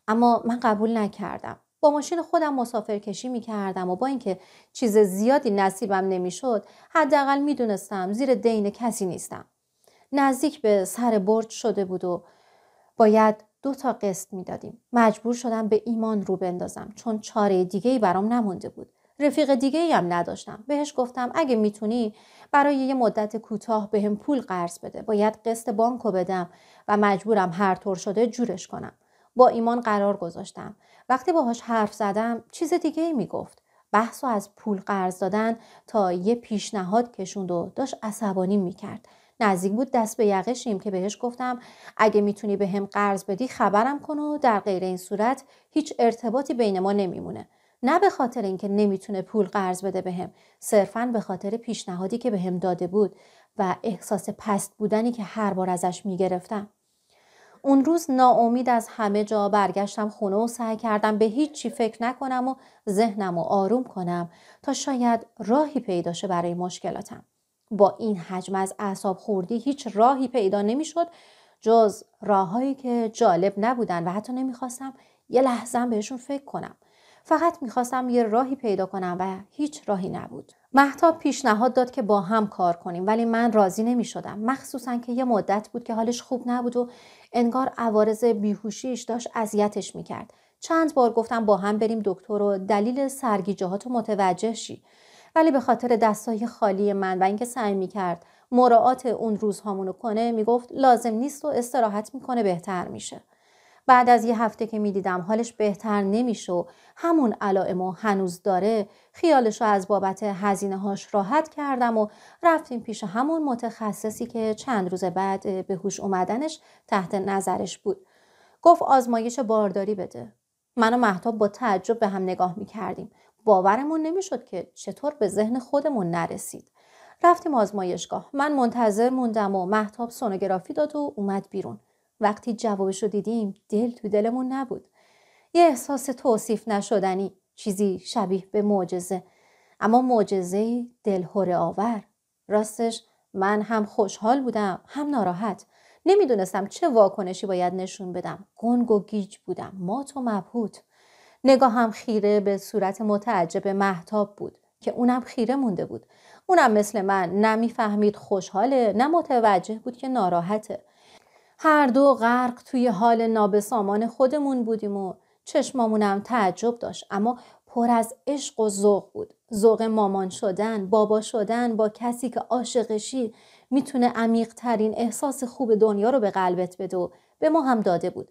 اما من قبول نکردم با ماشین خودم مسافرکشی میکردم و با اینکه چیز زیادی نصیبم نمیشد حداقل میدونستم زیر دین کسی نیستم نزدیک به سر برج شده بود و باید دو تا قسط میدادیم مجبور شدم به ایمان رو بندازم چون چاره دیگه ای برام نمونده بود رفیق دیگه ای هم نداشتم بهش گفتم اگه میتونی برای یه مدت کوتاه بهم پول قرض بده باید قسط بانکو بدم و مجبورم هر طور شده جورش کنم با ایمان قرار گذاشتم وقتی باهاش حرف زدم چیز دیگه ای میگفت بحث و از پول قرض دادن تا یه پیشنهاد کشوند و داشت عصبانی میکرد نزدیک بود دست به یقه که بهش گفتم اگه میتونی به هم قرض بدی خبرم کن و در غیر این صورت هیچ ارتباطی بین ما نمیمونه نه به خاطر اینکه نمیتونه پول قرض بده به هم صرفا به خاطر پیشنهادی که بهم هم داده بود و احساس پست بودنی که هر بار ازش میگرفتم اون روز ناامید از همه جا برگشتم خونه و سعی کردم به هیچ چی فکر نکنم و ذهنم و آروم کنم تا شاید راهی پیداشه برای مشکلاتم. با این حجم از اعصاب خوردی هیچ راهی پیدا نمیشد جز راههایی که جالب نبودن و حتی نمیخواستم یه لحظه بهشون فکر کنم فقط میخواستم یه راهی پیدا کنم و هیچ راهی نبود محتاب پیشنهاد داد که با هم کار کنیم ولی من راضی نمی شدم مخصوصا که یه مدت بود که حالش خوب نبود و انگار عوارض بیهوشیش داشت اذیتش میکرد چند بار گفتم با هم بریم دکتر و دلیل سرگیجهات متوجه شی ولی به خاطر دستای خالی من و اینکه سعی میکرد مراعات اون رو کنه میگفت لازم نیست و استراحت میکنه بهتر میشه بعد از یه هفته که میدیدم حالش بهتر نمیشه و همون علائمو هنوز داره خیالش رو از بابت هزینه هاش راحت کردم و رفتیم پیش همون متخصصی که چند روز بعد به هوش اومدنش تحت نظرش بود گفت آزمایش بارداری بده من و محتاب با تعجب به هم نگاه میکردیم باورمون نمیشد که چطور به ذهن خودمون نرسید رفتیم آزمایشگاه من منتظر موندم و محتاب سونوگرافی داد و اومد بیرون وقتی جوابشو دیدیم دل تو دلمون نبود یه احساس توصیف نشدنی چیزی شبیه به معجزه اما معجزه هر آور راستش من هم خوشحال بودم هم ناراحت نمیدونستم چه واکنشی باید نشون بدم گنگ و گیج بودم مات و مبهوت نگاهم خیره به صورت متعجب محتاب بود که اونم خیره مونده بود اونم مثل من نه میفهمید خوشحاله نه متوجه بود که ناراحته هر دو غرق توی حال نابسامان خودمون بودیم و چشمامونم تعجب داشت اما پر از عشق و ذوق بود ذوق مامان شدن بابا شدن با کسی که عاشقشی میتونه عمیق ترین احساس خوب دنیا رو به قلبت بده و به ما هم داده بود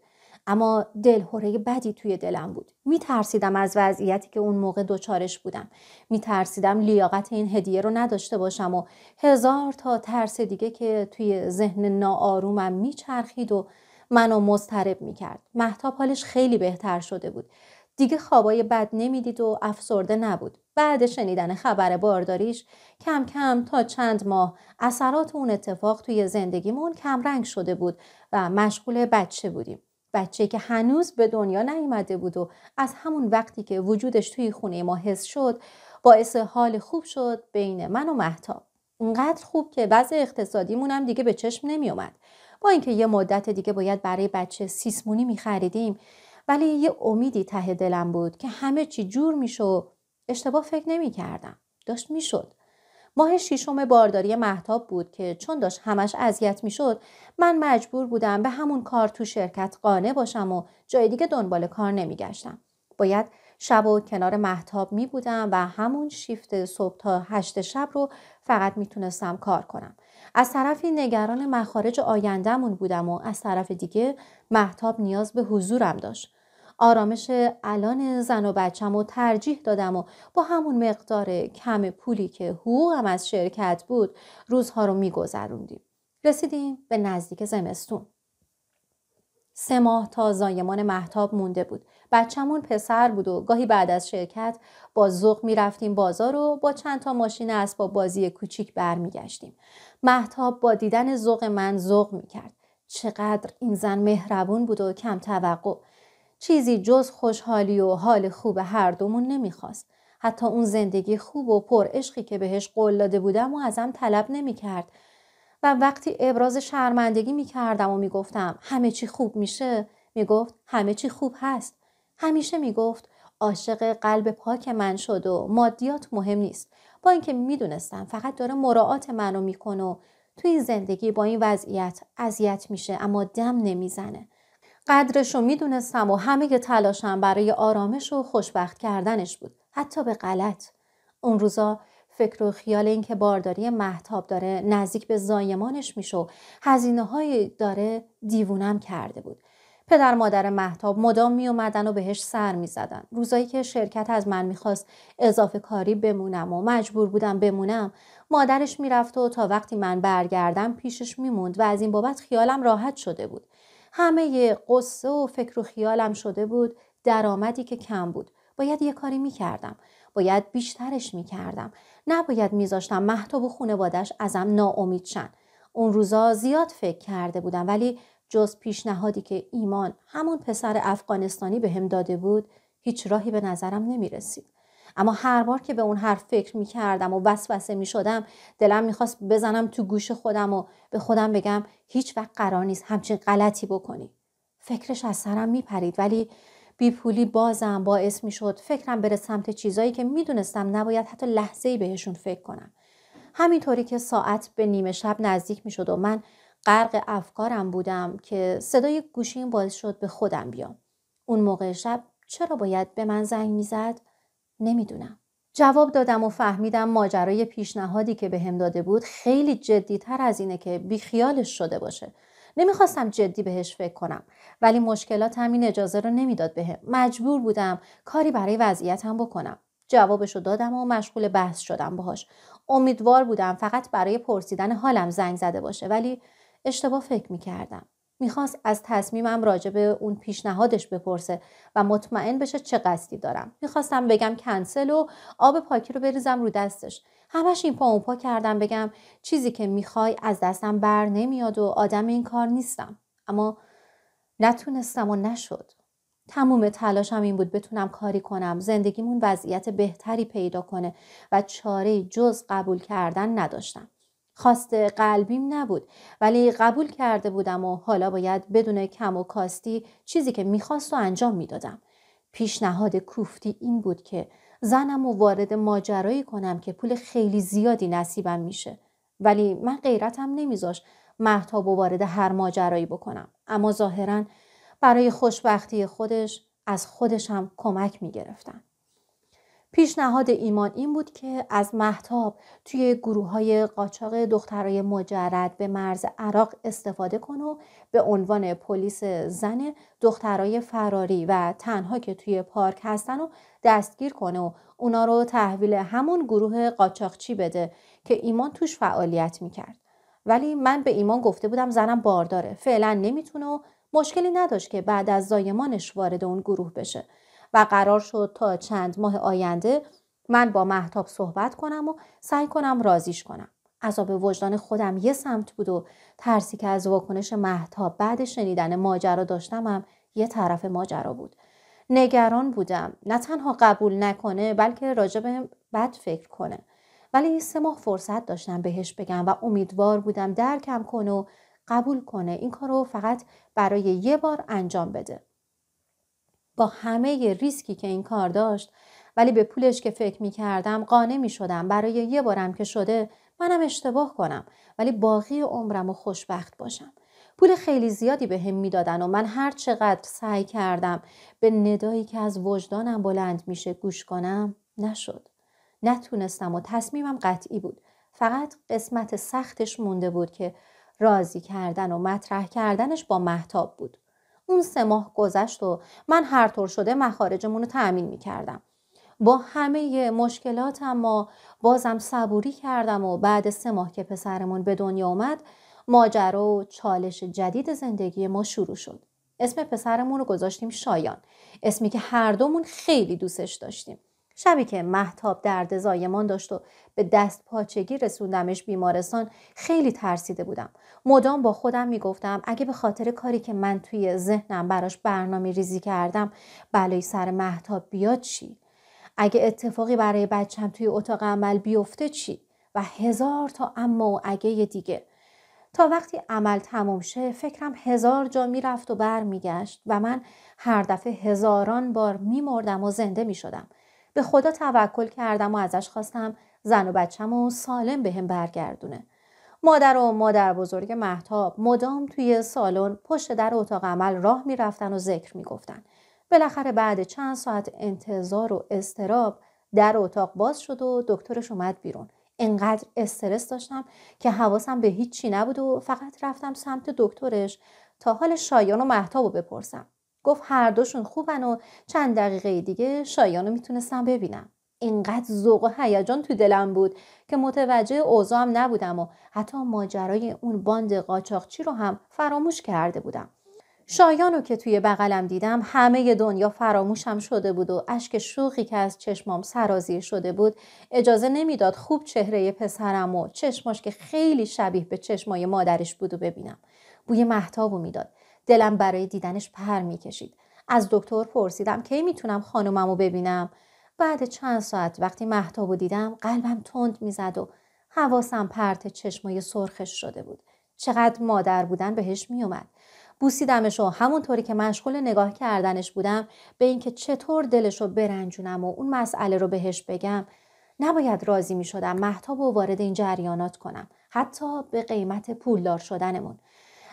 اما دلهوره بدی توی دلم بود می ترسیدم از وضعیتی که اون موقع دوچارش بودم میترسیدم لیاقت این هدیه رو نداشته باشم و هزار تا ترس دیگه که توی ذهن ناآرومم میچرخید و منو مضطرب کرد. محتاب حالش خیلی بهتر شده بود دیگه خوابای بد نمیدید و افسرده نبود بعد شنیدن خبر بارداریش کم کم تا چند ماه اثرات اون اتفاق توی زندگیمون رنگ شده بود و مشغول بچه بودیم بچه که هنوز به دنیا نیامده بود و از همون وقتی که وجودش توی خونه ما حس شد باعث حال خوب شد بین من و محتاب اونقدر خوب که وضع اقتصادیمون هم دیگه به چشم نمی اومد. با اینکه یه مدت دیگه باید برای بچه سیسمونی می خریدیم ولی یه امیدی ته دلم بود که همه چی جور میشه اشتباه فکر نمی کردم. داشت میشد. ماه شیشم بارداری محتاب بود که چون داشت همش اذیت میشد من مجبور بودم به همون کار تو شرکت قانع باشم و جای دیگه دنبال کار نمیگشتم باید شب و کنار محتاب می بودم و همون شیفت صبح تا هشت شب رو فقط میتونستم کار کنم. از طرفی نگران مخارج آیندهمون بودم و از طرف دیگه محتاب نیاز به حضورم داشت. آرامش الان زن و بچم و ترجیح دادم و با همون مقدار کم پولی که حقوقم از شرکت بود روزها رو میگذروندیم رسیدیم به نزدیک زمستون سه ماه تا زایمان محتاب مونده بود بچمون پسر بود و گاهی بعد از شرکت با ذوق میرفتیم بازار و با چند تا ماشین با بازی کوچیک برمیگشتیم محتاب با دیدن ذوق من ذوق میکرد چقدر این زن مهربون بود و کم توقع چیزی جز خوشحالی و حال خوب هر دومون نمیخواست. حتی اون زندگی خوب و پر عشقی که بهش قول داده بودم و ازم طلب نمیکرد و وقتی ابراز شرمندگی میکردم و میگفتم همه چی خوب میشه میگفت همه چی خوب هست همیشه میگفت عاشق قلب پاک من شد و مادیات مهم نیست با اینکه میدونستم فقط داره مراعات منو میکنه و توی زندگی با این وضعیت اذیت میشه اما دم نمیزنه قدرش رو میدونستم و همه تلاشم برای آرامش و خوشبخت کردنش بود حتی به غلط اون روزا فکر و خیال اینکه بارداری محتاب داره نزدیک به زایمانش میشه و هزینه های داره دیوونم کرده بود پدر مادر محتاب مدام می اومدن و بهش سر می زدن. روزایی که شرکت از من میخواست اضافه کاری بمونم و مجبور بودم بمونم مادرش میرفت و تا وقتی من برگردم پیشش میموند و از این بابت خیالم راحت شده بود همه قصه و فکر و خیالم شده بود درآمدی که کم بود باید یه کاری میکردم باید بیشترش میکردم نباید میذاشتم محتاب و خونوادش ازم ناامید شن اون روزا زیاد فکر کرده بودم ولی جز پیشنهادی که ایمان همون پسر افغانستانی به هم داده بود هیچ راهی به نظرم نمیرسید. اما هر بار که به اون حرف فکر می کردم و وسوسه می شدم دلم خواست بزنم تو گوش خودم و به خودم بگم هیچ وقت قرار نیست همچین غلطی بکنی فکرش از سرم می پرید ولی بی پولی بازم باعث می شد فکرم بره سمت چیزایی که می دونستم نباید حتی لحظه ای بهشون فکر کنم همینطوری که ساعت به نیمه شب نزدیک می شد و من غرق افکارم بودم که صدای گوشیم باعث شد به خودم بیام اون موقع شب چرا باید به من زنگ میزد نمیدونم جواب دادم و فهمیدم ماجرای پیشنهادی که بهم به داده بود خیلی جدیتر از اینه که بیخیالش شده باشه نمیخواستم جدی بهش فکر کنم ولی مشکلات همین اجازه رو نمیداد بهم مجبور بودم کاری برای وضعیتم بکنم جوابش رو دادم و مشغول بحث شدم باهاش امیدوار بودم فقط برای پرسیدن حالم زنگ زده باشه ولی اشتباه فکر میکردم میخواست از تصمیمم راجع به اون پیشنهادش بپرسه و مطمئن بشه چه قصدی دارم میخواستم بگم کنسل و آب پاکی رو بریزم رو دستش همش این پا اون پا کردم بگم چیزی که میخوای از دستم بر نمیاد و آدم این کار نیستم اما نتونستم و نشد تموم تلاشم این بود بتونم کاری کنم زندگیمون وضعیت بهتری پیدا کنه و چاره جز قبول کردن نداشتم خواست قلبیم نبود ولی قبول کرده بودم و حالا باید بدون کم و کاستی چیزی که میخواست و انجام میدادم پیشنهاد کوفتی این بود که زنم و وارد ماجرایی کنم که پول خیلی زیادی نصیبم میشه ولی من غیرتم نمیذاش محتاب و وارد هر ماجرایی بکنم اما ظاهرا برای خوشبختی خودش از خودشم کمک میگرفتم پیشنهاد ایمان این بود که از محتاب توی گروه های قاچاق دخترای مجرد به مرز عراق استفاده کن و به عنوان پلیس زن دخترای فراری و تنها که توی پارک هستن و دستگیر کنه و اونا رو تحویل همون گروه قاچاقچی بده که ایمان توش فعالیت میکرد. ولی من به ایمان گفته بودم زنم بارداره فعلا نمیتونه و مشکلی نداشت که بعد از زایمانش وارد اون گروه بشه و قرار شد تا چند ماه آینده من با محتاب صحبت کنم و سعی کنم راضیش کنم. عذاب وجدان خودم یه سمت بود و ترسی که از واکنش محتاب بعد شنیدن ماجرا داشتمم یه طرف ماجرا بود. نگران بودم نه تنها قبول نکنه بلکه راجب بد فکر کنه. ولی سه ماه فرصت داشتم بهش بگم و امیدوار بودم درکم کنه و قبول کنه این کار فقط برای یه بار انجام بده. با همه ریسکی که این کار داشت ولی به پولش که فکر می کردم قانه می شدم برای یه بارم که شده منم اشتباه کنم ولی باقی عمرم و خوشبخت باشم. پول خیلی زیادی به هم دادن و من هر چقدر سعی کردم به ندایی که از وجدانم بلند میشه گوش کنم نشد. نتونستم و تصمیمم قطعی بود. فقط قسمت سختش مونده بود که راضی کردن و مطرح کردنش با محتاب بود. اون سه ماه گذشت و من هر طور شده مخارجمون رو تأمین کردم. با همه مشکلات اما بازم صبوری کردم و بعد سه ماه که پسرمون به دنیا اومد ماجرا و چالش جدید زندگی ما شروع شد. اسم پسرمون رو گذاشتیم شایان. اسمی که هر دومون خیلی دوستش داشتیم. شبی که محتاب درد زایمان داشت و به دست پاچگی رسوندمش بیمارستان خیلی ترسیده بودم مدام با خودم میگفتم اگه به خاطر کاری که من توی ذهنم براش برنامه ریزی کردم بلای سر محتاب بیاد چی اگه اتفاقی برای بچم توی اتاق عمل بیفته چی و هزار تا اما و اگه دیگه تا وقتی عمل تموم شه فکرم هزار جا میرفت و برمیگشت و من هر دفعه هزاران بار میمردم و زنده میشدم به خدا توکل کردم و ازش خواستم زن و بچم و سالم به هم برگردونه. مادر و مادر بزرگ محتاب مدام توی سالن پشت در اتاق عمل راه میرفتن و ذکر میگفتن. بالاخره بعد چند ساعت انتظار و استراب در اتاق باز شد و دکترش اومد بیرون. انقدر استرس داشتم که حواسم به هیچی نبود و فقط رفتم سمت دکترش تا حال شایان و محتاب رو بپرسم. گفت هر دوشون خوبن و چند دقیقه دیگه شایانو میتونستم ببینم اینقدر ذوق و هیجان تو دلم بود که متوجه اوضاعم نبودم و حتی ماجرای اون باند قاچاقچی رو هم فراموش کرده بودم شایانو که توی بغلم دیدم همه دنیا فراموشم شده بود و اشک شوخی که از چشمام سرازیر شده بود اجازه نمیداد خوب چهره پسرم و چشماش که خیلی شبیه به چشمای مادرش بود و ببینم بوی و میداد دلم برای دیدنش پر میکشید از دکتر پرسیدم کی میتونم خانمم رو ببینم بعد چند ساعت وقتی محتاب دیدم قلبم تند میزد و حواسم پرت چشمای سرخش شده بود چقدر مادر بودن بهش میومد بوسیدمش و همونطوری که مشغول نگاه کردنش بودم به اینکه چطور دلش رو برنجونم و اون مسئله رو بهش بگم نباید راضی می شدم محتاب و وارد این جریانات کنم حتی به قیمت پولدار شدنمون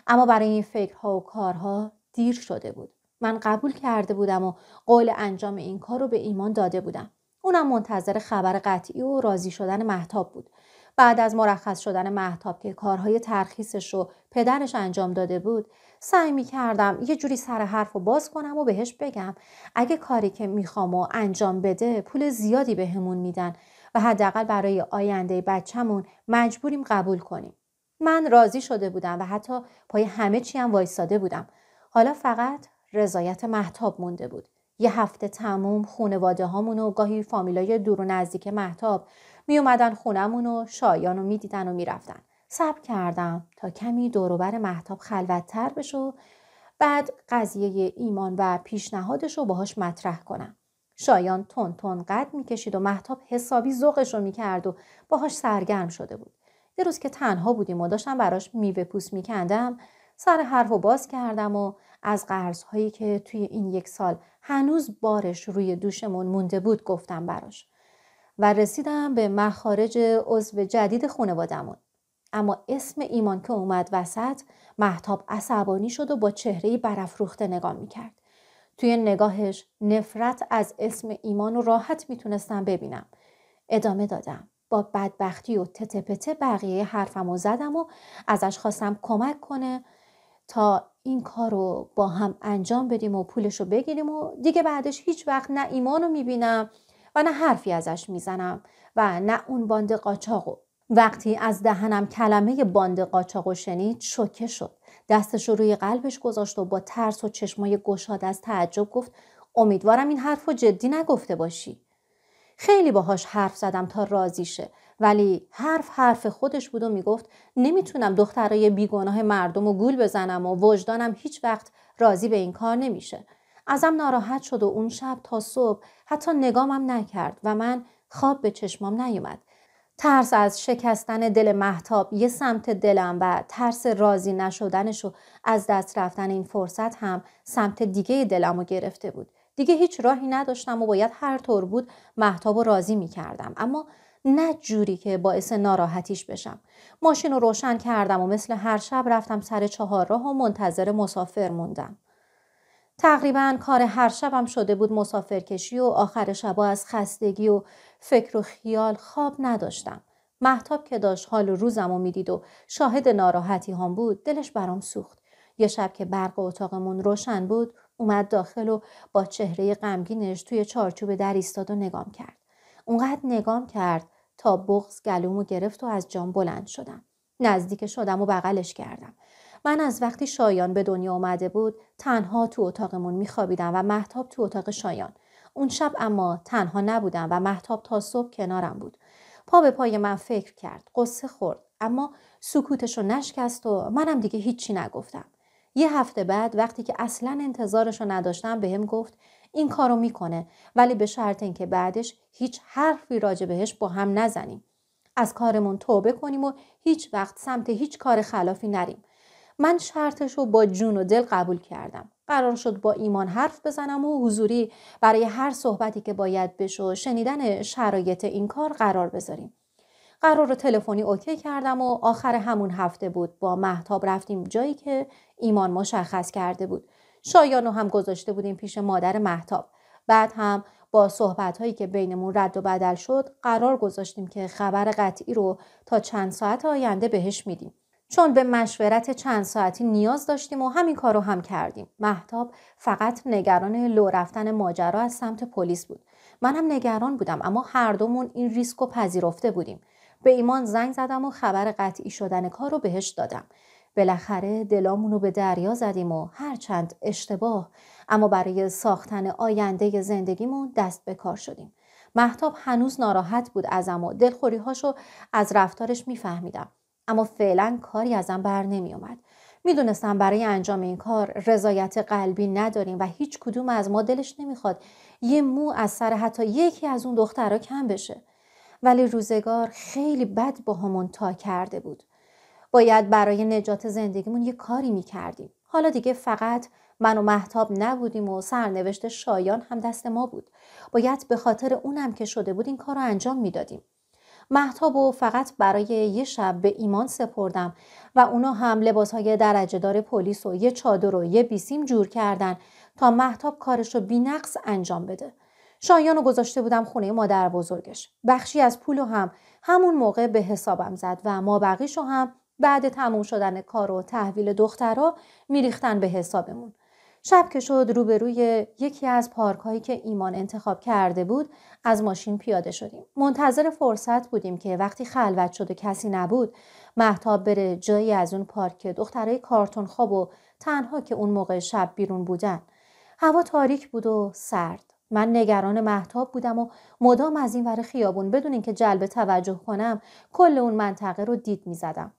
اما برای این فکرها و کارها دیر شده بود من قبول کرده بودم و قول انجام این کار رو به ایمان داده بودم اونم منتظر خبر قطعی و راضی شدن محتاب بود بعد از مرخص شدن محتاب که کارهای ترخیصش رو پدرش انجام داده بود سعی می کردم یه جوری سر حرف رو باز کنم و بهش بگم اگه کاری که میخوام و انجام بده پول زیادی بهمون به میدن و حداقل برای آینده بچهمون مجبوریم قبول کنیم من راضی شده بودم و حتی پای همه هم وایستاده بودم حالا فقط رضایت محتاب مونده بود یه هفته تموم خونواده هامون و گاهی فامیلای دور و نزدیک محتاب می اومدن خونمون و شایان رو میدیدن و میرفتن صبر کردم تا کمی دوروبر محتاب خلوتتر بشه و بعد قضیه ایمان و پیشنهادش رو باهاش مطرح کنم شایان تون تون قد میکشید و محتاب حسابی ذوقش رو میکرد و باهاش سرگرم شده بود یه روز که تنها بودیم و داشتم براش میوه پوست میکندم سر حرف و باز کردم و از قرض هایی که توی این یک سال هنوز بارش روی دوشمون مونده بود گفتم براش و رسیدم به مخارج عضو جدید خانوادمون اما اسم ایمان که اومد وسط محتاب عصبانی شد و با چهرهی برافروخته نگاه میکرد توی نگاهش نفرت از اسم ایمان راحت میتونستم ببینم ادامه دادم با بدبختی و تتپته بقیه حرفم و زدم و ازش خواستم کمک کنه تا این کار رو با هم انجام بدیم و پولش رو بگیریم و دیگه بعدش هیچ وقت نه ایمان رو میبینم و نه حرفی ازش میزنم و نه اون باند قاچاقو وقتی از دهنم کلمه باند و شنید شوکه شد دستش رو روی قلبش گذاشت و با ترس و چشمای گشاد از تعجب گفت امیدوارم این حرف رو جدی نگفته باشی خیلی باهاش حرف زدم تا راضی شه ولی حرف حرف خودش بود و میگفت نمیتونم دخترای بیگناه مردم و گول بزنم و وجدانم هیچ وقت راضی به این کار نمیشه ازم ناراحت شد و اون شب تا صبح حتی نگامم نکرد و من خواب به چشمام نیومد ترس از شکستن دل محتاب یه سمت دلم و ترس راضی نشدنش و از دست رفتن این فرصت هم سمت دیگه دلم رو گرفته بود دیگه هیچ راهی نداشتم و باید هر طور بود محتاب و راضی می کردم. اما نه جوری که باعث ناراحتیش بشم. ماشین رو روشن کردم و مثل هر شب رفتم سر چهار راه و منتظر مسافر موندم. تقریبا کار هر شبم شده بود کشی و آخر شبا از خستگی و فکر و خیال خواب نداشتم. محتاب که داشت حال و روزم و میدید و شاهد ناراحتی هم بود دلش برام سوخت. یه شب که برق اتاقمون روشن بود اومد داخل و با چهره غمگینش توی چارچوب در ایستاد و نگام کرد. اونقدر نگام کرد تا بغز گلومو گرفت و از جام بلند شدم. نزدیک شدم و بغلش کردم. من از وقتی شایان به دنیا اومده بود تنها تو اتاقمون میخوابیدم و محتاب تو اتاق شایان. اون شب اما تنها نبودم و محتاب تا صبح کنارم بود. پا به پای من فکر کرد. قصه خورد. اما سکوتش رو نشکست و منم دیگه هیچی نگفتم. یه هفته بعد وقتی که اصلا انتظارش رو نداشتم بهم گفت این کارو میکنه ولی به شرط اینکه بعدش هیچ حرفی راجع بهش با هم نزنیم از کارمون توبه کنیم و هیچ وقت سمت هیچ کار خلافی نریم من شرطش رو با جون و دل قبول کردم قرار شد با ایمان حرف بزنم و حضوری برای هر صحبتی که باید بشه و شنیدن شرایط این کار قرار بذاریم قرار تلفنی اوکی کردم و آخر همون هفته بود با محتاب رفتیم جایی که ایمان مشخص کرده بود شایان رو هم گذاشته بودیم پیش مادر محتاب بعد هم با صحبت هایی که بینمون رد و بدل شد قرار گذاشتیم که خبر قطعی رو تا چند ساعت آینده بهش میدیم چون به مشورت چند ساعتی نیاز داشتیم و همین کار رو هم کردیم محتاب فقط نگران لو رفتن ماجرا از سمت پلیس بود منم نگران بودم اما هر دومون این ریسک رو پذیرفته بودیم به ایمان زنگ زدم و خبر قطعی شدن کار رو بهش دادم بالاخره دلامون رو به دریا زدیم و هرچند اشتباه اما برای ساختن آینده زندگیمون دست به کار شدیم محتاب هنوز ناراحت بود ازم و دلخوریهاشو از رفتارش میفهمیدم اما فعلا کاری ازم بر نمیومد میدونستم برای انجام این کار رضایت قلبی نداریم و هیچ کدوم از ما دلش نمیخواد یه مو از سر حتی یکی از اون دخترها کم بشه ولی روزگار خیلی بد با همون تا کرده بود. باید برای نجات زندگیمون یه کاری کردیم حالا دیگه فقط من و محتاب نبودیم و سرنوشت شایان هم دست ما بود. باید به خاطر اونم که شده بود این کار رو انجام میدادیم. محتاب و فقط برای یه شب به ایمان سپردم و اونا هم لباس های دار پلیس و یه چادر و یه بیسیم جور کردن تا محتاب کارش رو بینقص انجام بده. شایانو گذاشته بودم خونه مادر بزرگش. بخشی از پولو هم همون موقع به حسابم زد و ما بقیشو هم بعد تموم شدن کار و تحویل دخترها میریختن به حسابمون. شب که شد روبروی یکی از پارکهایی که ایمان انتخاب کرده بود از ماشین پیاده شدیم. منتظر فرصت بودیم که وقتی خلوت شد و کسی نبود محتاب بره جایی از اون پارک که دخترای کارتون خواب و تنها که اون موقع شب بیرون بودن. هوا تاریک بود و سرد. من نگران محتاب بودم و مدام از این ور خیابون بدون اینکه جلب توجه کنم کل اون منطقه رو دید می زدم.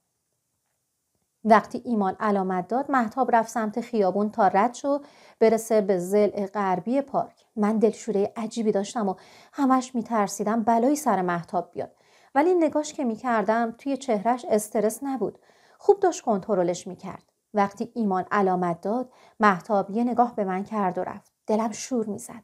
وقتی ایمان علامت داد محتاب رفت سمت خیابون تا رد شو برسه به زل غربی پارک من دلشوره عجیبی داشتم و همش ترسیدم بلایی سر محتاب بیاد ولی نگاش که کردم توی چهرش استرس نبود خوب داشت کنترلش کرد وقتی ایمان علامت داد محتاب یه نگاه به من کرد و رفت دلم شور میزد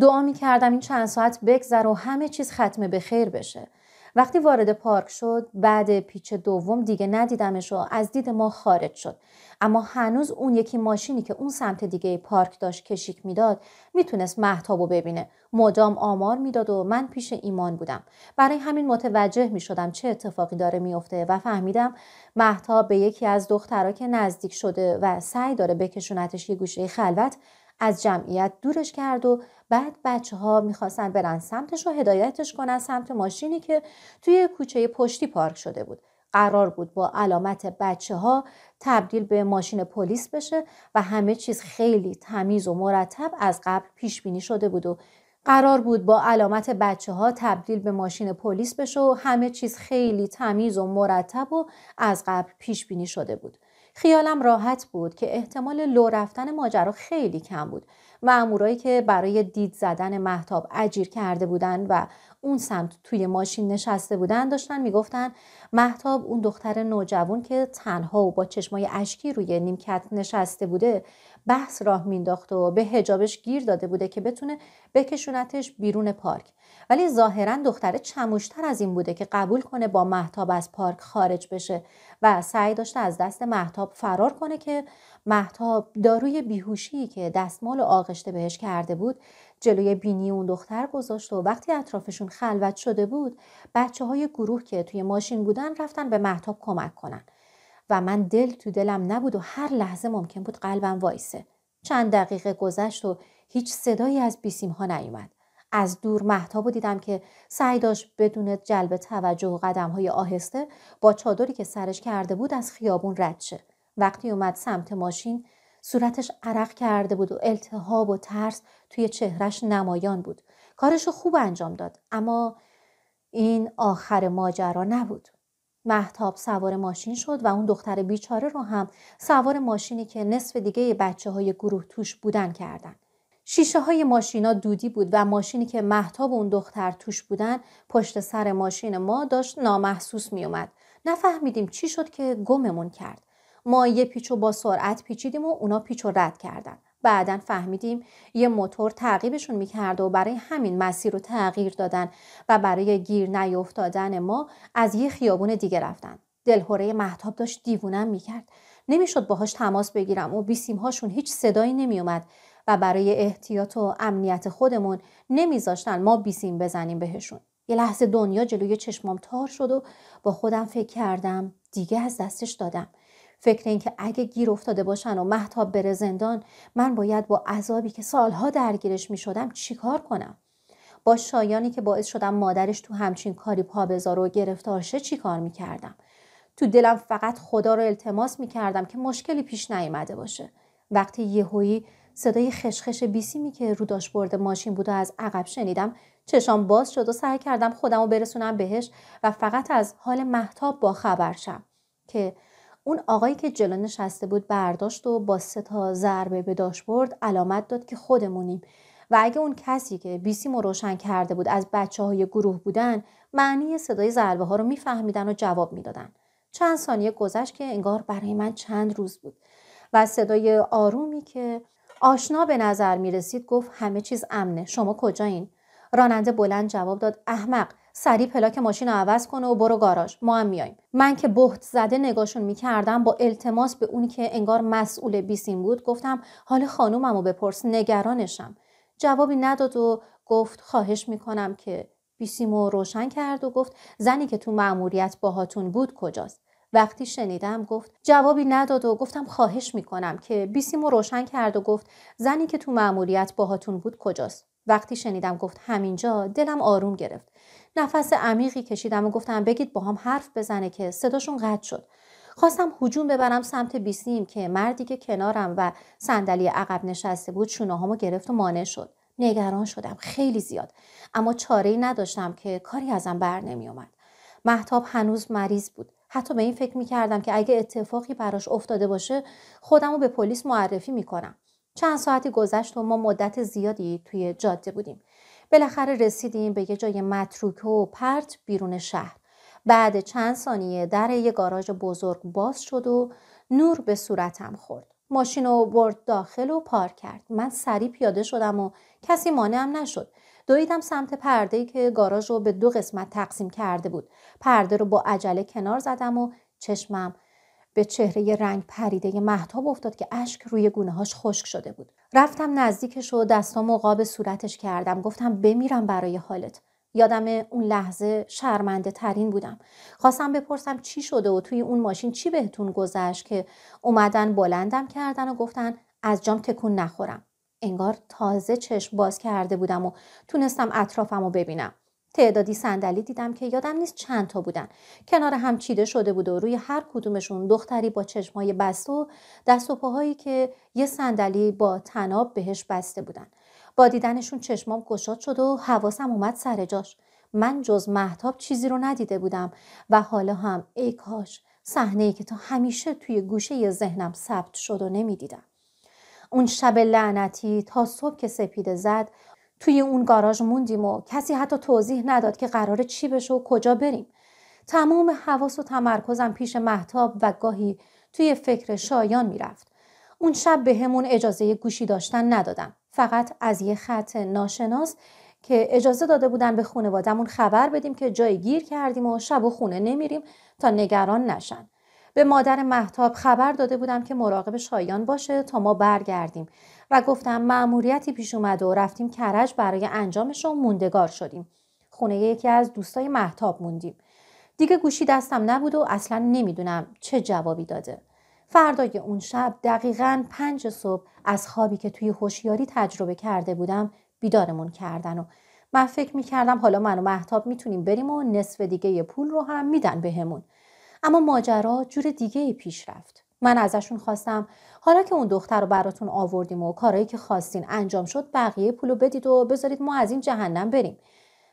دعا می کردم این چند ساعت بگذر و همه چیز ختمه به خیر بشه. وقتی وارد پارک شد بعد پیچ دوم دیگه ندیدمش و از دید ما خارج شد اما هنوز اون یکی ماشینی که اون سمت دیگه پارک داشت کشیک میداد میتونست محتابو ببینه مدام آمار میداد و من پیش ایمان بودم برای همین متوجه میشدم چه اتفاقی داره میافته و فهمیدم محتاب به یکی از دخترها که نزدیک شده و سعی داره بکشونتش یه گوشه خلوت از جمعیت دورش کرد و بعد بچه ها میخواستن برن سمتش و هدایتش کنن سمت ماشینی که توی کوچه پشتی پارک شده بود. قرار بود با علامت بچه ها تبدیل به ماشین پلیس بشه و همه چیز خیلی تمیز و مرتب از قبل پیش بینی شده بود و قرار بود با علامت بچه ها تبدیل به ماشین پلیس بشه و همه چیز خیلی تمیز و مرتب و از قبل پیش بینی شده بود. خیالم راحت بود که احتمال لو رفتن ماجرا خیلی کم بود مامورایی که برای دید زدن محتاب اجیر کرده بودند و اون سمت توی ماشین نشسته بودن داشتن میگفتن محتاب اون دختر نوجوان که تنها و با چشمای اشکی روی نیمکت نشسته بوده بحث راه مینداخته و به هجابش گیر داده بوده که بتونه بکشونتش بیرون پارک ولی ظاهرا دختره چموشتر از این بوده که قبول کنه با محتاب از پارک خارج بشه و سعی داشته از دست محتاب فرار کنه که محتاب داروی بیهوشی که دستمال آغشته بهش کرده بود جلوی بینی اون دختر گذاشت و وقتی اطرافشون خلوت شده بود بچه های گروه که توی ماشین بودن رفتن به محتاب کمک کنن و من دل تو دلم نبود و هر لحظه ممکن بود قلبم وایسه چند دقیقه گذشت و هیچ صدایی از بیسیم ها نیومد از دور محتاب دیدم که سعی داشت بدون جلب توجه و قدم های آهسته با چادری که سرش کرده بود از خیابون رد شه وقتی اومد سمت ماشین صورتش عرق کرده بود و التهاب و ترس توی چهرش نمایان بود کارشو خوب انجام داد اما این آخر ماجرا نبود محتاب سوار ماشین شد و اون دختر بیچاره رو هم سوار ماشینی که نصف دیگه بچه های گروه توش بودن کردن. شیشه های ماشینا دودی بود و ماشینی که محتاب اون دختر توش بودن پشت سر ماشین ما داشت نامحسوس می اومد. نفهمیدیم چی شد که گممون کرد. ما یه پیچو با سرعت پیچیدیم و اونا پیچو رد کردن. بعدا فهمیدیم یه موتور تعقیبشون میکرد و برای همین مسیر رو تغییر دادن و برای گیر نیفتادن ما از یه خیابون دیگه رفتن دلهوره محتاب داشت دیوونم میکرد نمیشد باهاش تماس بگیرم و بیسیمهاشون هیچ صدایی نمیومد و برای احتیاط و امنیت خودمون نمیذاشتن ما بیسیم بزنیم بهشون یه لحظه دنیا جلوی چشمام تار شد و با خودم فکر کردم دیگه از دستش دادم فکر که اگه گیر افتاده باشن و محتاب بره زندان من باید با عذابی که سالها درگیرش می شدم چیکار کنم با شایانی که باعث شدم مادرش تو همچین کاری پا بذار و گرفتار شه چیکار می کردم تو دلم فقط خدا رو التماس می کردم که مشکلی پیش نیامده باشه وقتی یهویی صدای خشخش بیسیمی که رو برده ماشین بود و از عقب شنیدم چشام باز شد و سعی کردم خودم رو برسونم بهش و فقط از حال محتاب با خبر شم که اون آقایی که جلو نشسته بود برداشت و با سه تا ضربه به برد علامت داد که خودمونیم و اگه اون کسی که بیسیم رو روشن کرده بود از بچه های گروه بودن معنی صدای ضربه ها رو میفهمیدن و جواب میدادن چند ثانیه گذشت که انگار برای من چند روز بود و صدای آرومی که آشنا به نظر می رسید گفت همه چیز امنه شما کجایین راننده بلند جواب داد احمق سریع پلاک ماشین رو عوض کنه و برو گاراژ ما هم میایم من که بهت زده نگاشون میکردم با التماس به اونی که انگار مسئول بیسیم بود گفتم حال خانومم رو بپرس نگرانشم جوابی نداد و گفت خواهش میکنم که بیسیمو روشن کرد و گفت زنی که تو معموریت باهاتون بود کجاست وقتی شنیدم گفت جوابی نداد و گفتم خواهش میکنم که بیسیمو روشن کرد و گفت زنی که تو معموریت باهاتون بود کجاست وقتی شنیدم گفت همینجا دلم آروم گرفت نفس عمیقی کشیدم و گفتم بگید با هم حرف بزنه که صداشون قطع شد خواستم هجوم ببرم سمت بیسیم که مردی که کنارم و صندلی عقب نشسته بود شونههامو گرفت و مانع شد نگران شدم خیلی زیاد اما چاره ای نداشتم که کاری ازم بر نمی اومد محتاب هنوز مریض بود حتی به این فکر می که اگه اتفاقی براش افتاده باشه خودم به پلیس معرفی میکنم چند ساعتی گذشت و ما مدت زیادی توی جاده بودیم بالاخره رسیدیم به یه جای متروکه و پرت بیرون شهر بعد چند ثانیه در یه گاراژ بزرگ باز شد و نور به صورتم خورد ماشین رو برد داخل و پارک کرد من سریع پیاده شدم و کسی مانعم نشد دویدم سمت پرده که گاراژ رو به دو قسمت تقسیم کرده بود پرده رو با عجله کنار زدم و چشمم به چهره رنگ پریده محتاب افتاد که اشک روی گونه هاش خشک شده بود رفتم نزدیکش و دستام و قاب صورتش کردم گفتم بمیرم برای حالت یادم اون لحظه شرمنده ترین بودم خواستم بپرسم چی شده و توی اون ماشین چی بهتون گذشت که اومدن بلندم کردن و گفتن از جام تکون نخورم انگار تازه چشم باز کرده بودم و تونستم اطرافم رو ببینم تعدادی صندلی دیدم که یادم نیست چند تا بودن کنار هم چیده شده بود و روی هر کدومشون دختری با چشمای بسته و دست و پاهایی که یه صندلی با تناب بهش بسته بودن با دیدنشون چشمام گشاد شد و حواسم اومد سر جاش من جز محتاب چیزی رو ندیده بودم و حالا هم ای کاش صحنه که تا همیشه توی گوشه ذهنم ثبت شد و نمیدیدم اون شب لعنتی تا صبح که سپیده زد توی اون گاراژ موندیم و کسی حتی توضیح نداد که قراره چی بشه و کجا بریم تمام حواس و تمرکزم پیش محتاب و گاهی توی فکر شایان میرفت اون شب به همون اجازه گوشی داشتن ندادم فقط از یه خط ناشناس که اجازه داده بودن به خانوادمون خبر بدیم که جای گیر کردیم و شب و خونه نمیریم تا نگران نشن به مادر محتاب خبر داده بودم که مراقب شایان باشه تا ما برگردیم و گفتم مأموریتی پیش اومده و رفتیم کرج برای انجامش و موندگار شدیم خونه یکی از دوستای محتاب موندیم دیگه گوشی دستم نبود و اصلا نمیدونم چه جوابی داده فردای اون شب دقیقا پنج صبح از خوابی که توی هوشیاری تجربه کرده بودم بیدارمون کردن و من فکر میکردم حالا من و محتاب میتونیم بریم و نصف دیگه پول رو هم میدن بهمون اما ماجرا جور دیگه پیش رفت من ازشون خواستم حالا که اون دختر رو براتون آوردیم و کارایی که خواستین انجام شد بقیه پولو بدید و بذارید ما از این جهنم بریم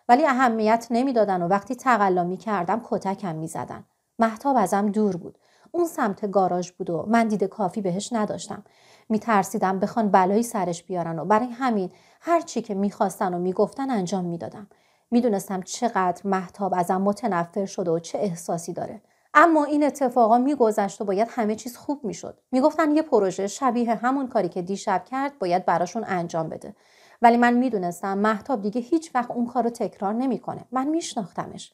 ولی اهمیت نمیدادن و وقتی تقلا میکردم کتکم میزدن محتاب ازم دور بود اون سمت گاراژ بود و من دیده کافی بهش نداشتم میترسیدم بخوان بلایی سرش بیارن و برای همین هر چی که میخواستن و میگفتن انجام میدادم میدونستم چقدر محتاب ازم متنفر شده و چه احساسی داره اما این اتفاقا میگذشت و باید همه چیز خوب میشد میگفتن یه پروژه شبیه همون کاری که دیشب کرد باید براشون انجام بده ولی من میدونستم محتاب دیگه هیچ وقت اون کار رو تکرار نمیکنه من میشناختمش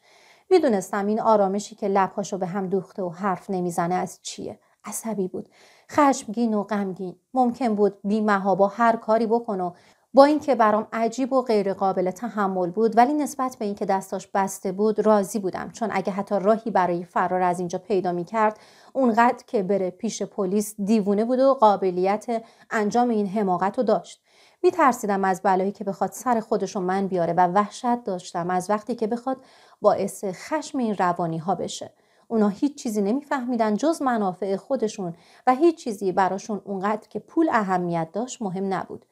میدونستم این آرامشی که لبهاشو به هم دوخته و حرف نمیزنه از چیه عصبی بود خشمگین و غمگین ممکن بود بیمهابا هر کاری بکنه و با اینکه برام عجیب و غیر قابل تحمل بود ولی نسبت به اینکه دستاش بسته بود راضی بودم چون اگه حتی راهی برای فرار از اینجا پیدا می کرد اونقدر که بره پیش پلیس دیوونه بود و قابلیت انجام این حماقت رو داشت می ترسیدم از بلایی که بخواد سر خودش من بیاره و وحشت داشتم از وقتی که بخواد باعث خشم این روانی ها بشه اونا هیچ چیزی نمیفهمیدن جز منافع خودشون و هیچ چیزی براشون اونقدر که پول اهمیت داشت مهم نبود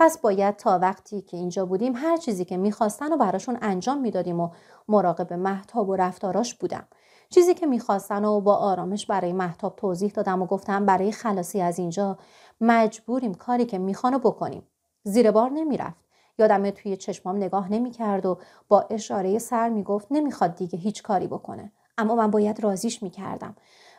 پس باید تا وقتی که اینجا بودیم هر چیزی که میخواستن و براشون انجام میدادیم و مراقب محتاب و رفتاراش بودم چیزی که میخواستن و با آرامش برای محتاب توضیح دادم و گفتم برای خلاصی از اینجا مجبوریم کاری که میخوان و بکنیم زیر بار نمیرفت یادم توی چشمام نگاه نمیکرد و با اشاره سر میگفت نمیخواد دیگه هیچ کاری بکنه اما من باید راضیش میکردم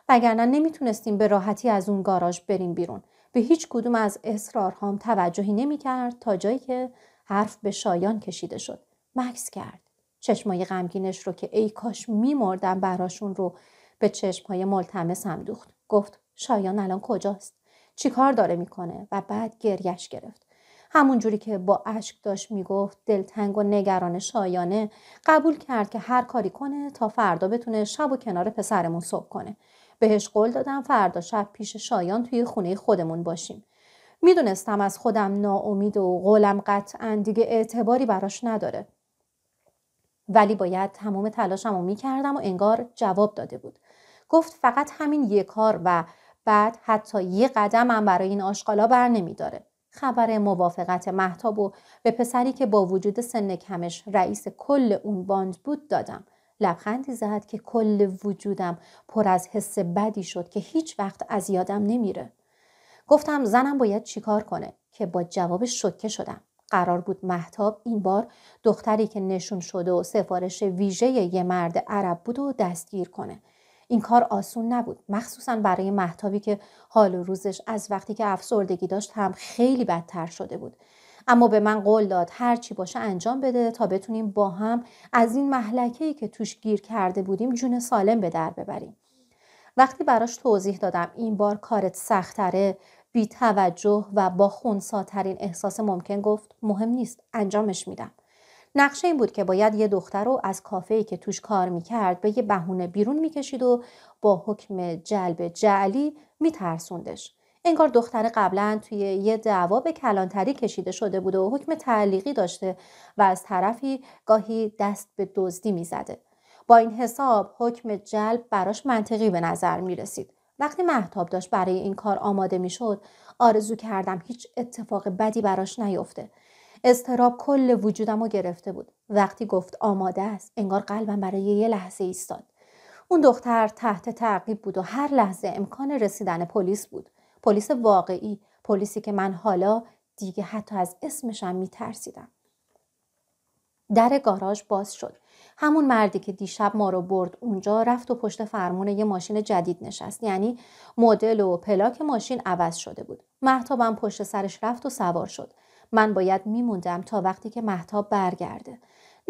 وگرنه نمیتونستیم به راحتی از اون گاراژ بریم بیرون به هیچ کدوم از اصرارهام توجهی نمی کرد تا جایی که حرف به شایان کشیده شد. مکس کرد. چشمای غمگینش رو که ای کاش مردم براشون رو به چشمای ملتمس هم دوخت. گفت شایان الان کجاست؟ چی کار داره میکنه؟ و بعد گریش گرفت. همون جوری که با عشق داشت میگفت دلتنگ و نگران شایانه قبول کرد که هر کاری کنه تا فردا بتونه شب و کنار پسرمون صبح کنه بهش قول دادم فردا شب پیش شایان توی خونه خودمون باشیم میدونستم از خودم ناامید و قولم قطعا دیگه اعتباری براش نداره ولی باید تمام تلاشم رو میکردم و انگار جواب داده بود گفت فقط همین یه کار و بعد حتی یه قدمم برای این آشقالا بر نمیداره خبر موافقت محتاب و به پسری که با وجود سن کمش رئیس کل اون باند بود دادم لبخندی زد که کل وجودم پر از حس بدی شد که هیچ وقت از یادم نمیره. گفتم زنم باید چیکار کنه که با جواب شکه شدم. قرار بود محتاب این بار دختری که نشون شده و سفارش ویژه یه مرد عرب بود و دستگیر کنه. این کار آسون نبود مخصوصا برای محتابی که حال و روزش از وقتی که افسردگی داشت هم خیلی بدتر شده بود اما به من قول داد هر چی باشه انجام بده تا بتونیم با هم از این ای که توش گیر کرده بودیم جون سالم به در ببریم وقتی براش توضیح دادم این بار کارت سختره بی توجه و با خونساترین احساس ممکن گفت مهم نیست انجامش میدم نقشه این بود که باید یه دختر رو از کافه که توش کار میکرد به یه بهونه بیرون میکشید و با حکم جلب جعلی میترسوندش انگار دختر قبلا توی یه دعوا به کلانتری کشیده شده بود و حکم تعلیقی داشته و از طرفی گاهی دست به دزدی میزده با این حساب حکم جلب براش منطقی به نظر می رسید. وقتی محتاب داشت برای این کار آماده می شد آرزو کردم هیچ اتفاق بدی براش نیفته. استراب کل وجودم رو گرفته بود. وقتی گفت آماده است انگار قلبم برای یه لحظه ایستاد. اون دختر تحت تعقیب بود و هر لحظه امکان رسیدن پلیس بود. پلیس واقعی پلیسی که من حالا دیگه حتی از اسمشم میترسیدم در گاراژ باز شد همون مردی که دیشب ما رو برد اونجا رفت و پشت فرمون یه ماشین جدید نشست یعنی مدل و پلاک ماشین عوض شده بود محتابم پشت سرش رفت و سوار شد من باید میموندم تا وقتی که محتاب برگرده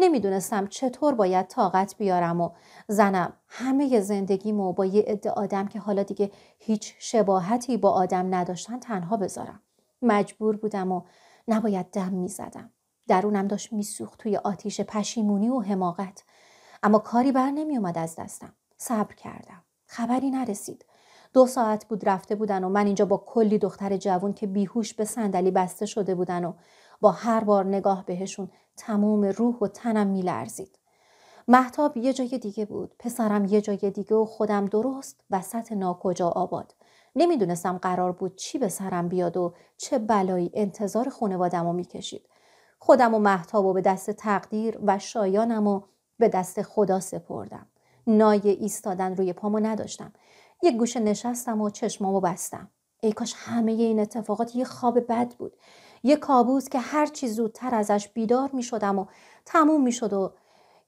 نمیدونستم چطور باید طاقت بیارم و زنم همه زندگیمو با یه عده آدم که حالا دیگه هیچ شباهتی با آدم نداشتن تنها بذارم مجبور بودم و نباید دم میزدم درونم داشت میسوخت توی آتیش پشیمونی و حماقت اما کاری بر نمیومد از دستم صبر کردم خبری نرسید دو ساعت بود رفته بودن و من اینجا با کلی دختر جوون که بیهوش به صندلی بسته شده بودن و با هر بار نگاه بهشون تمام روح و تنم میلرزید محتاب یه جای دیگه بود پسرم یه جای دیگه و خودم درست وسط ناکجا آباد نمیدونستم قرار بود چی به سرم بیاد و چه بلایی انتظار خانوادم رو میکشید خودم و محتاب و به دست تقدیر و شایانم و به دست خدا سپردم نای ایستادن روی پامو نداشتم یک گوشه نشستم و چشمامو بستم ای کاش همه این اتفاقات یه خواب بد بود یه کابوس که هر چی زودتر ازش بیدار می شدم و تموم می شد و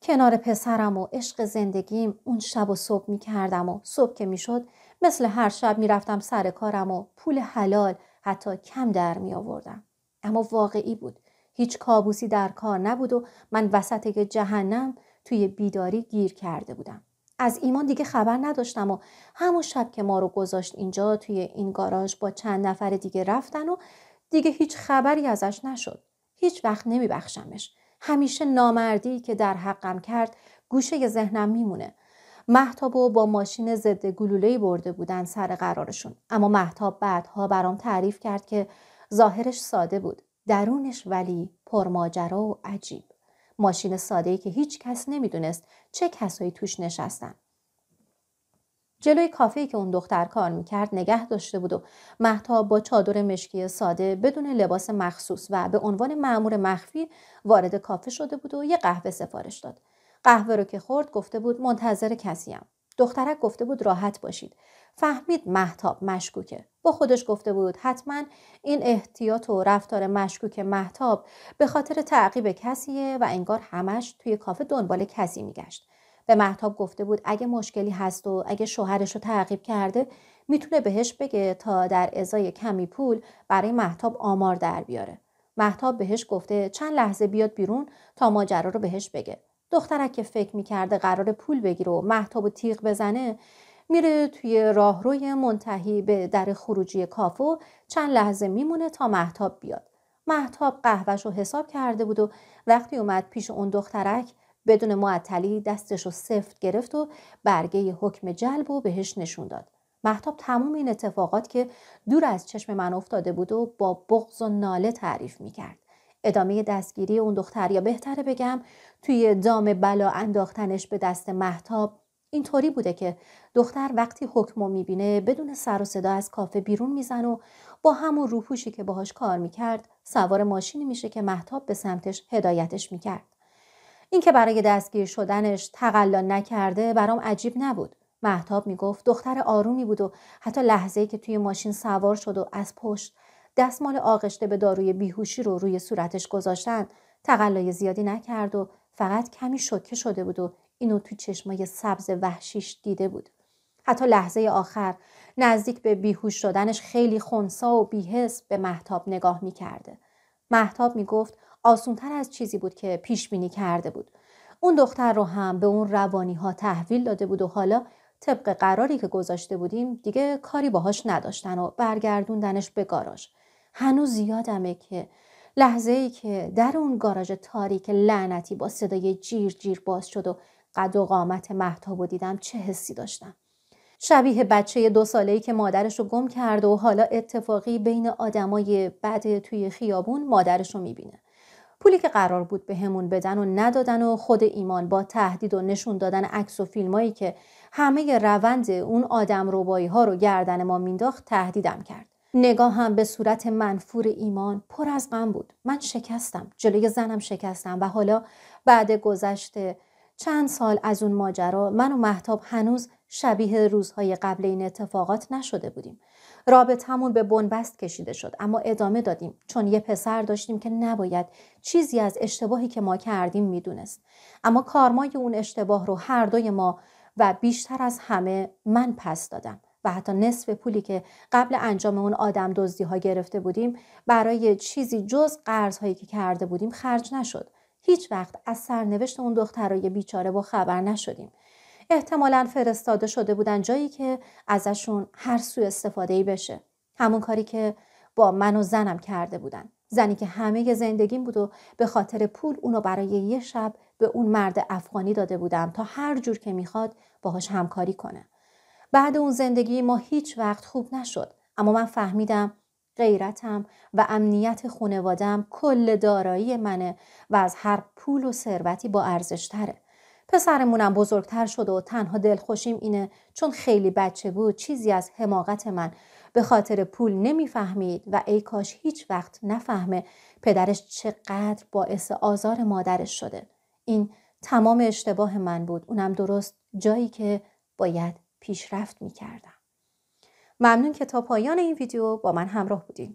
کنار پسرم و عشق زندگیم اون شب و صبح می کردم و صبح که می شد مثل هر شب می رفتم سر کارم و پول حلال حتی کم در می آوردم. اما واقعی بود. هیچ کابوسی در کار نبود و من وسط جهنم توی بیداری گیر کرده بودم. از ایمان دیگه خبر نداشتم و همون شب که ما رو گذاشت اینجا توی این گاراژ با چند نفر دیگه رفتن و دیگه هیچ خبری ازش نشد. هیچ وقت نمیبخشمش. همیشه نامردی که در حقم کرد گوشه ذهنم میمونه. محتاب و با ماشین ضد گلوله برده بودن سر قرارشون اما محتاب بعدها برام تعریف کرد که ظاهرش ساده بود درونش ولی پرماجرا و عجیب ماشین ساده ای که هیچ کس نمیدونست چه کسایی توش نشستن جلوی کافه که اون دختر کار میکرد نگه داشته بود و محتاب با چادر مشکی ساده بدون لباس مخصوص و به عنوان معمور مخفی وارد کافه شده بود و یه قهوه سفارش داد قهوه رو که خورد گفته بود منتظر کسیم دخترک گفته بود راحت باشید فهمید محتاب مشکوکه با خودش گفته بود حتما این احتیاط و رفتار مشکوک محتاب به خاطر تعقیب کسیه و انگار همش توی کافه دنبال کسی میگشت به محتاب گفته بود اگه مشکلی هست و اگه شوهرش رو تعقیب کرده میتونه بهش بگه تا در ازای کمی پول برای محتاب آمار در بیاره محتاب بهش گفته چند لحظه بیاد بیرون تا ماجرا رو بهش بگه دخترک که فکر میکرده قرار پول بگیره و محتاب و تیغ بزنه میره توی راهروی منتهی به در خروجی کافو چند لحظه میمونه تا محتاب بیاد محتاب قهوهش رو حساب کرده بود و وقتی اومد پیش اون دخترک بدون معطلی دستش رو سفت گرفت و برگه حکم جلب و بهش نشون داد محتاب تمام این اتفاقات که دور از چشم من افتاده بود و با بغض و ناله تعریف میکرد ادامه دستگیری اون دختر یا بهتره بگم توی دام بلا انداختنش به دست محتاب اینطوری بوده که دختر وقتی حکم رو میبینه بدون سر و صدا از کافه بیرون میزن و با همون روپوشی که باهاش کار میکرد سوار ماشینی میشه که محتاب به سمتش هدایتش میکرد اینکه برای دستگیر شدنش تقلا نکرده برام عجیب نبود محتاب میگفت دختر آرومی بود و حتی لحظه که توی ماشین سوار شد و از پشت دستمال آغشته به داروی بیهوشی رو روی صورتش گذاشتن تقلای زیادی نکرد و فقط کمی شوکه شده بود و اینو توی چشمای سبز وحشیش دیده بود حتی لحظه آخر نزدیک به بیهوش شدنش خیلی خونسا و بیهس به محتاب نگاه میکرده محتاب میگفت آسونتر از چیزی بود که پیش بینی کرده بود اون دختر رو هم به اون روانی ها تحویل داده بود و حالا طبق قراری که گذاشته بودیم دیگه کاری باهاش نداشتن و برگردوندنش به گاراژ هنوز یادمه که لحظه ای که در اون گاراژ تاریک لعنتی با صدای جیر جیر باز شد و قد و قامت محتاب و دیدم چه حسی داشتم شبیه بچه دو ساله ای که مادرش رو گم کرده و حالا اتفاقی بین آدمای بعد توی خیابون مادرش رو میبینه پولی که قرار بود به همون بدن و ندادن و خود ایمان با تهدید و نشون دادن عکس و فیلمایی که همه روند اون آدم روبایی ها رو گردن ما مینداخت تهدیدم کرد نگاه هم به صورت منفور ایمان پر از غم بود من شکستم جلوی زنم شکستم و حالا بعد گذشته چند سال از اون ماجرا من و محتاب هنوز شبیه روزهای قبل این اتفاقات نشده بودیم رابطمون به بنبست کشیده شد اما ادامه دادیم چون یه پسر داشتیم که نباید چیزی از اشتباهی که ما کردیم میدونست اما کارمای اون اشتباه رو هر دوی ما و بیشتر از همه من پس دادم و حتی نصف پولی که قبل انجام اون آدم دزدی ها گرفته بودیم برای چیزی جز قرض هایی که کرده بودیم خرج نشد هیچ وقت از سرنوشت اون دخترای بیچاره با خبر نشدیم احتمالا فرستاده شده بودن جایی که ازشون هر سو استفاده بشه همون کاری که با من و زنم کرده بودن زنی که همه زندگیم بود و به خاطر پول اونو برای یه شب به اون مرد افغانی داده بودم تا هر جور که میخواد باهاش همکاری کنه بعد اون زندگی ما هیچ وقت خوب نشد اما من فهمیدم غیرتم و امنیت خونوادم کل دارایی منه و از هر پول و ثروتی با ارزش پسرمونم بزرگتر شده و تنها دلخوشیم اینه چون خیلی بچه بود چیزی از حماقت من به خاطر پول نمیفهمید و ای کاش هیچ وقت نفهمه پدرش چقدر باعث آزار مادرش شده این تمام اشتباه من بود اونم درست جایی که باید پیشرفت میکردم ممنون که تا پایان این ویدیو با من همراه بودین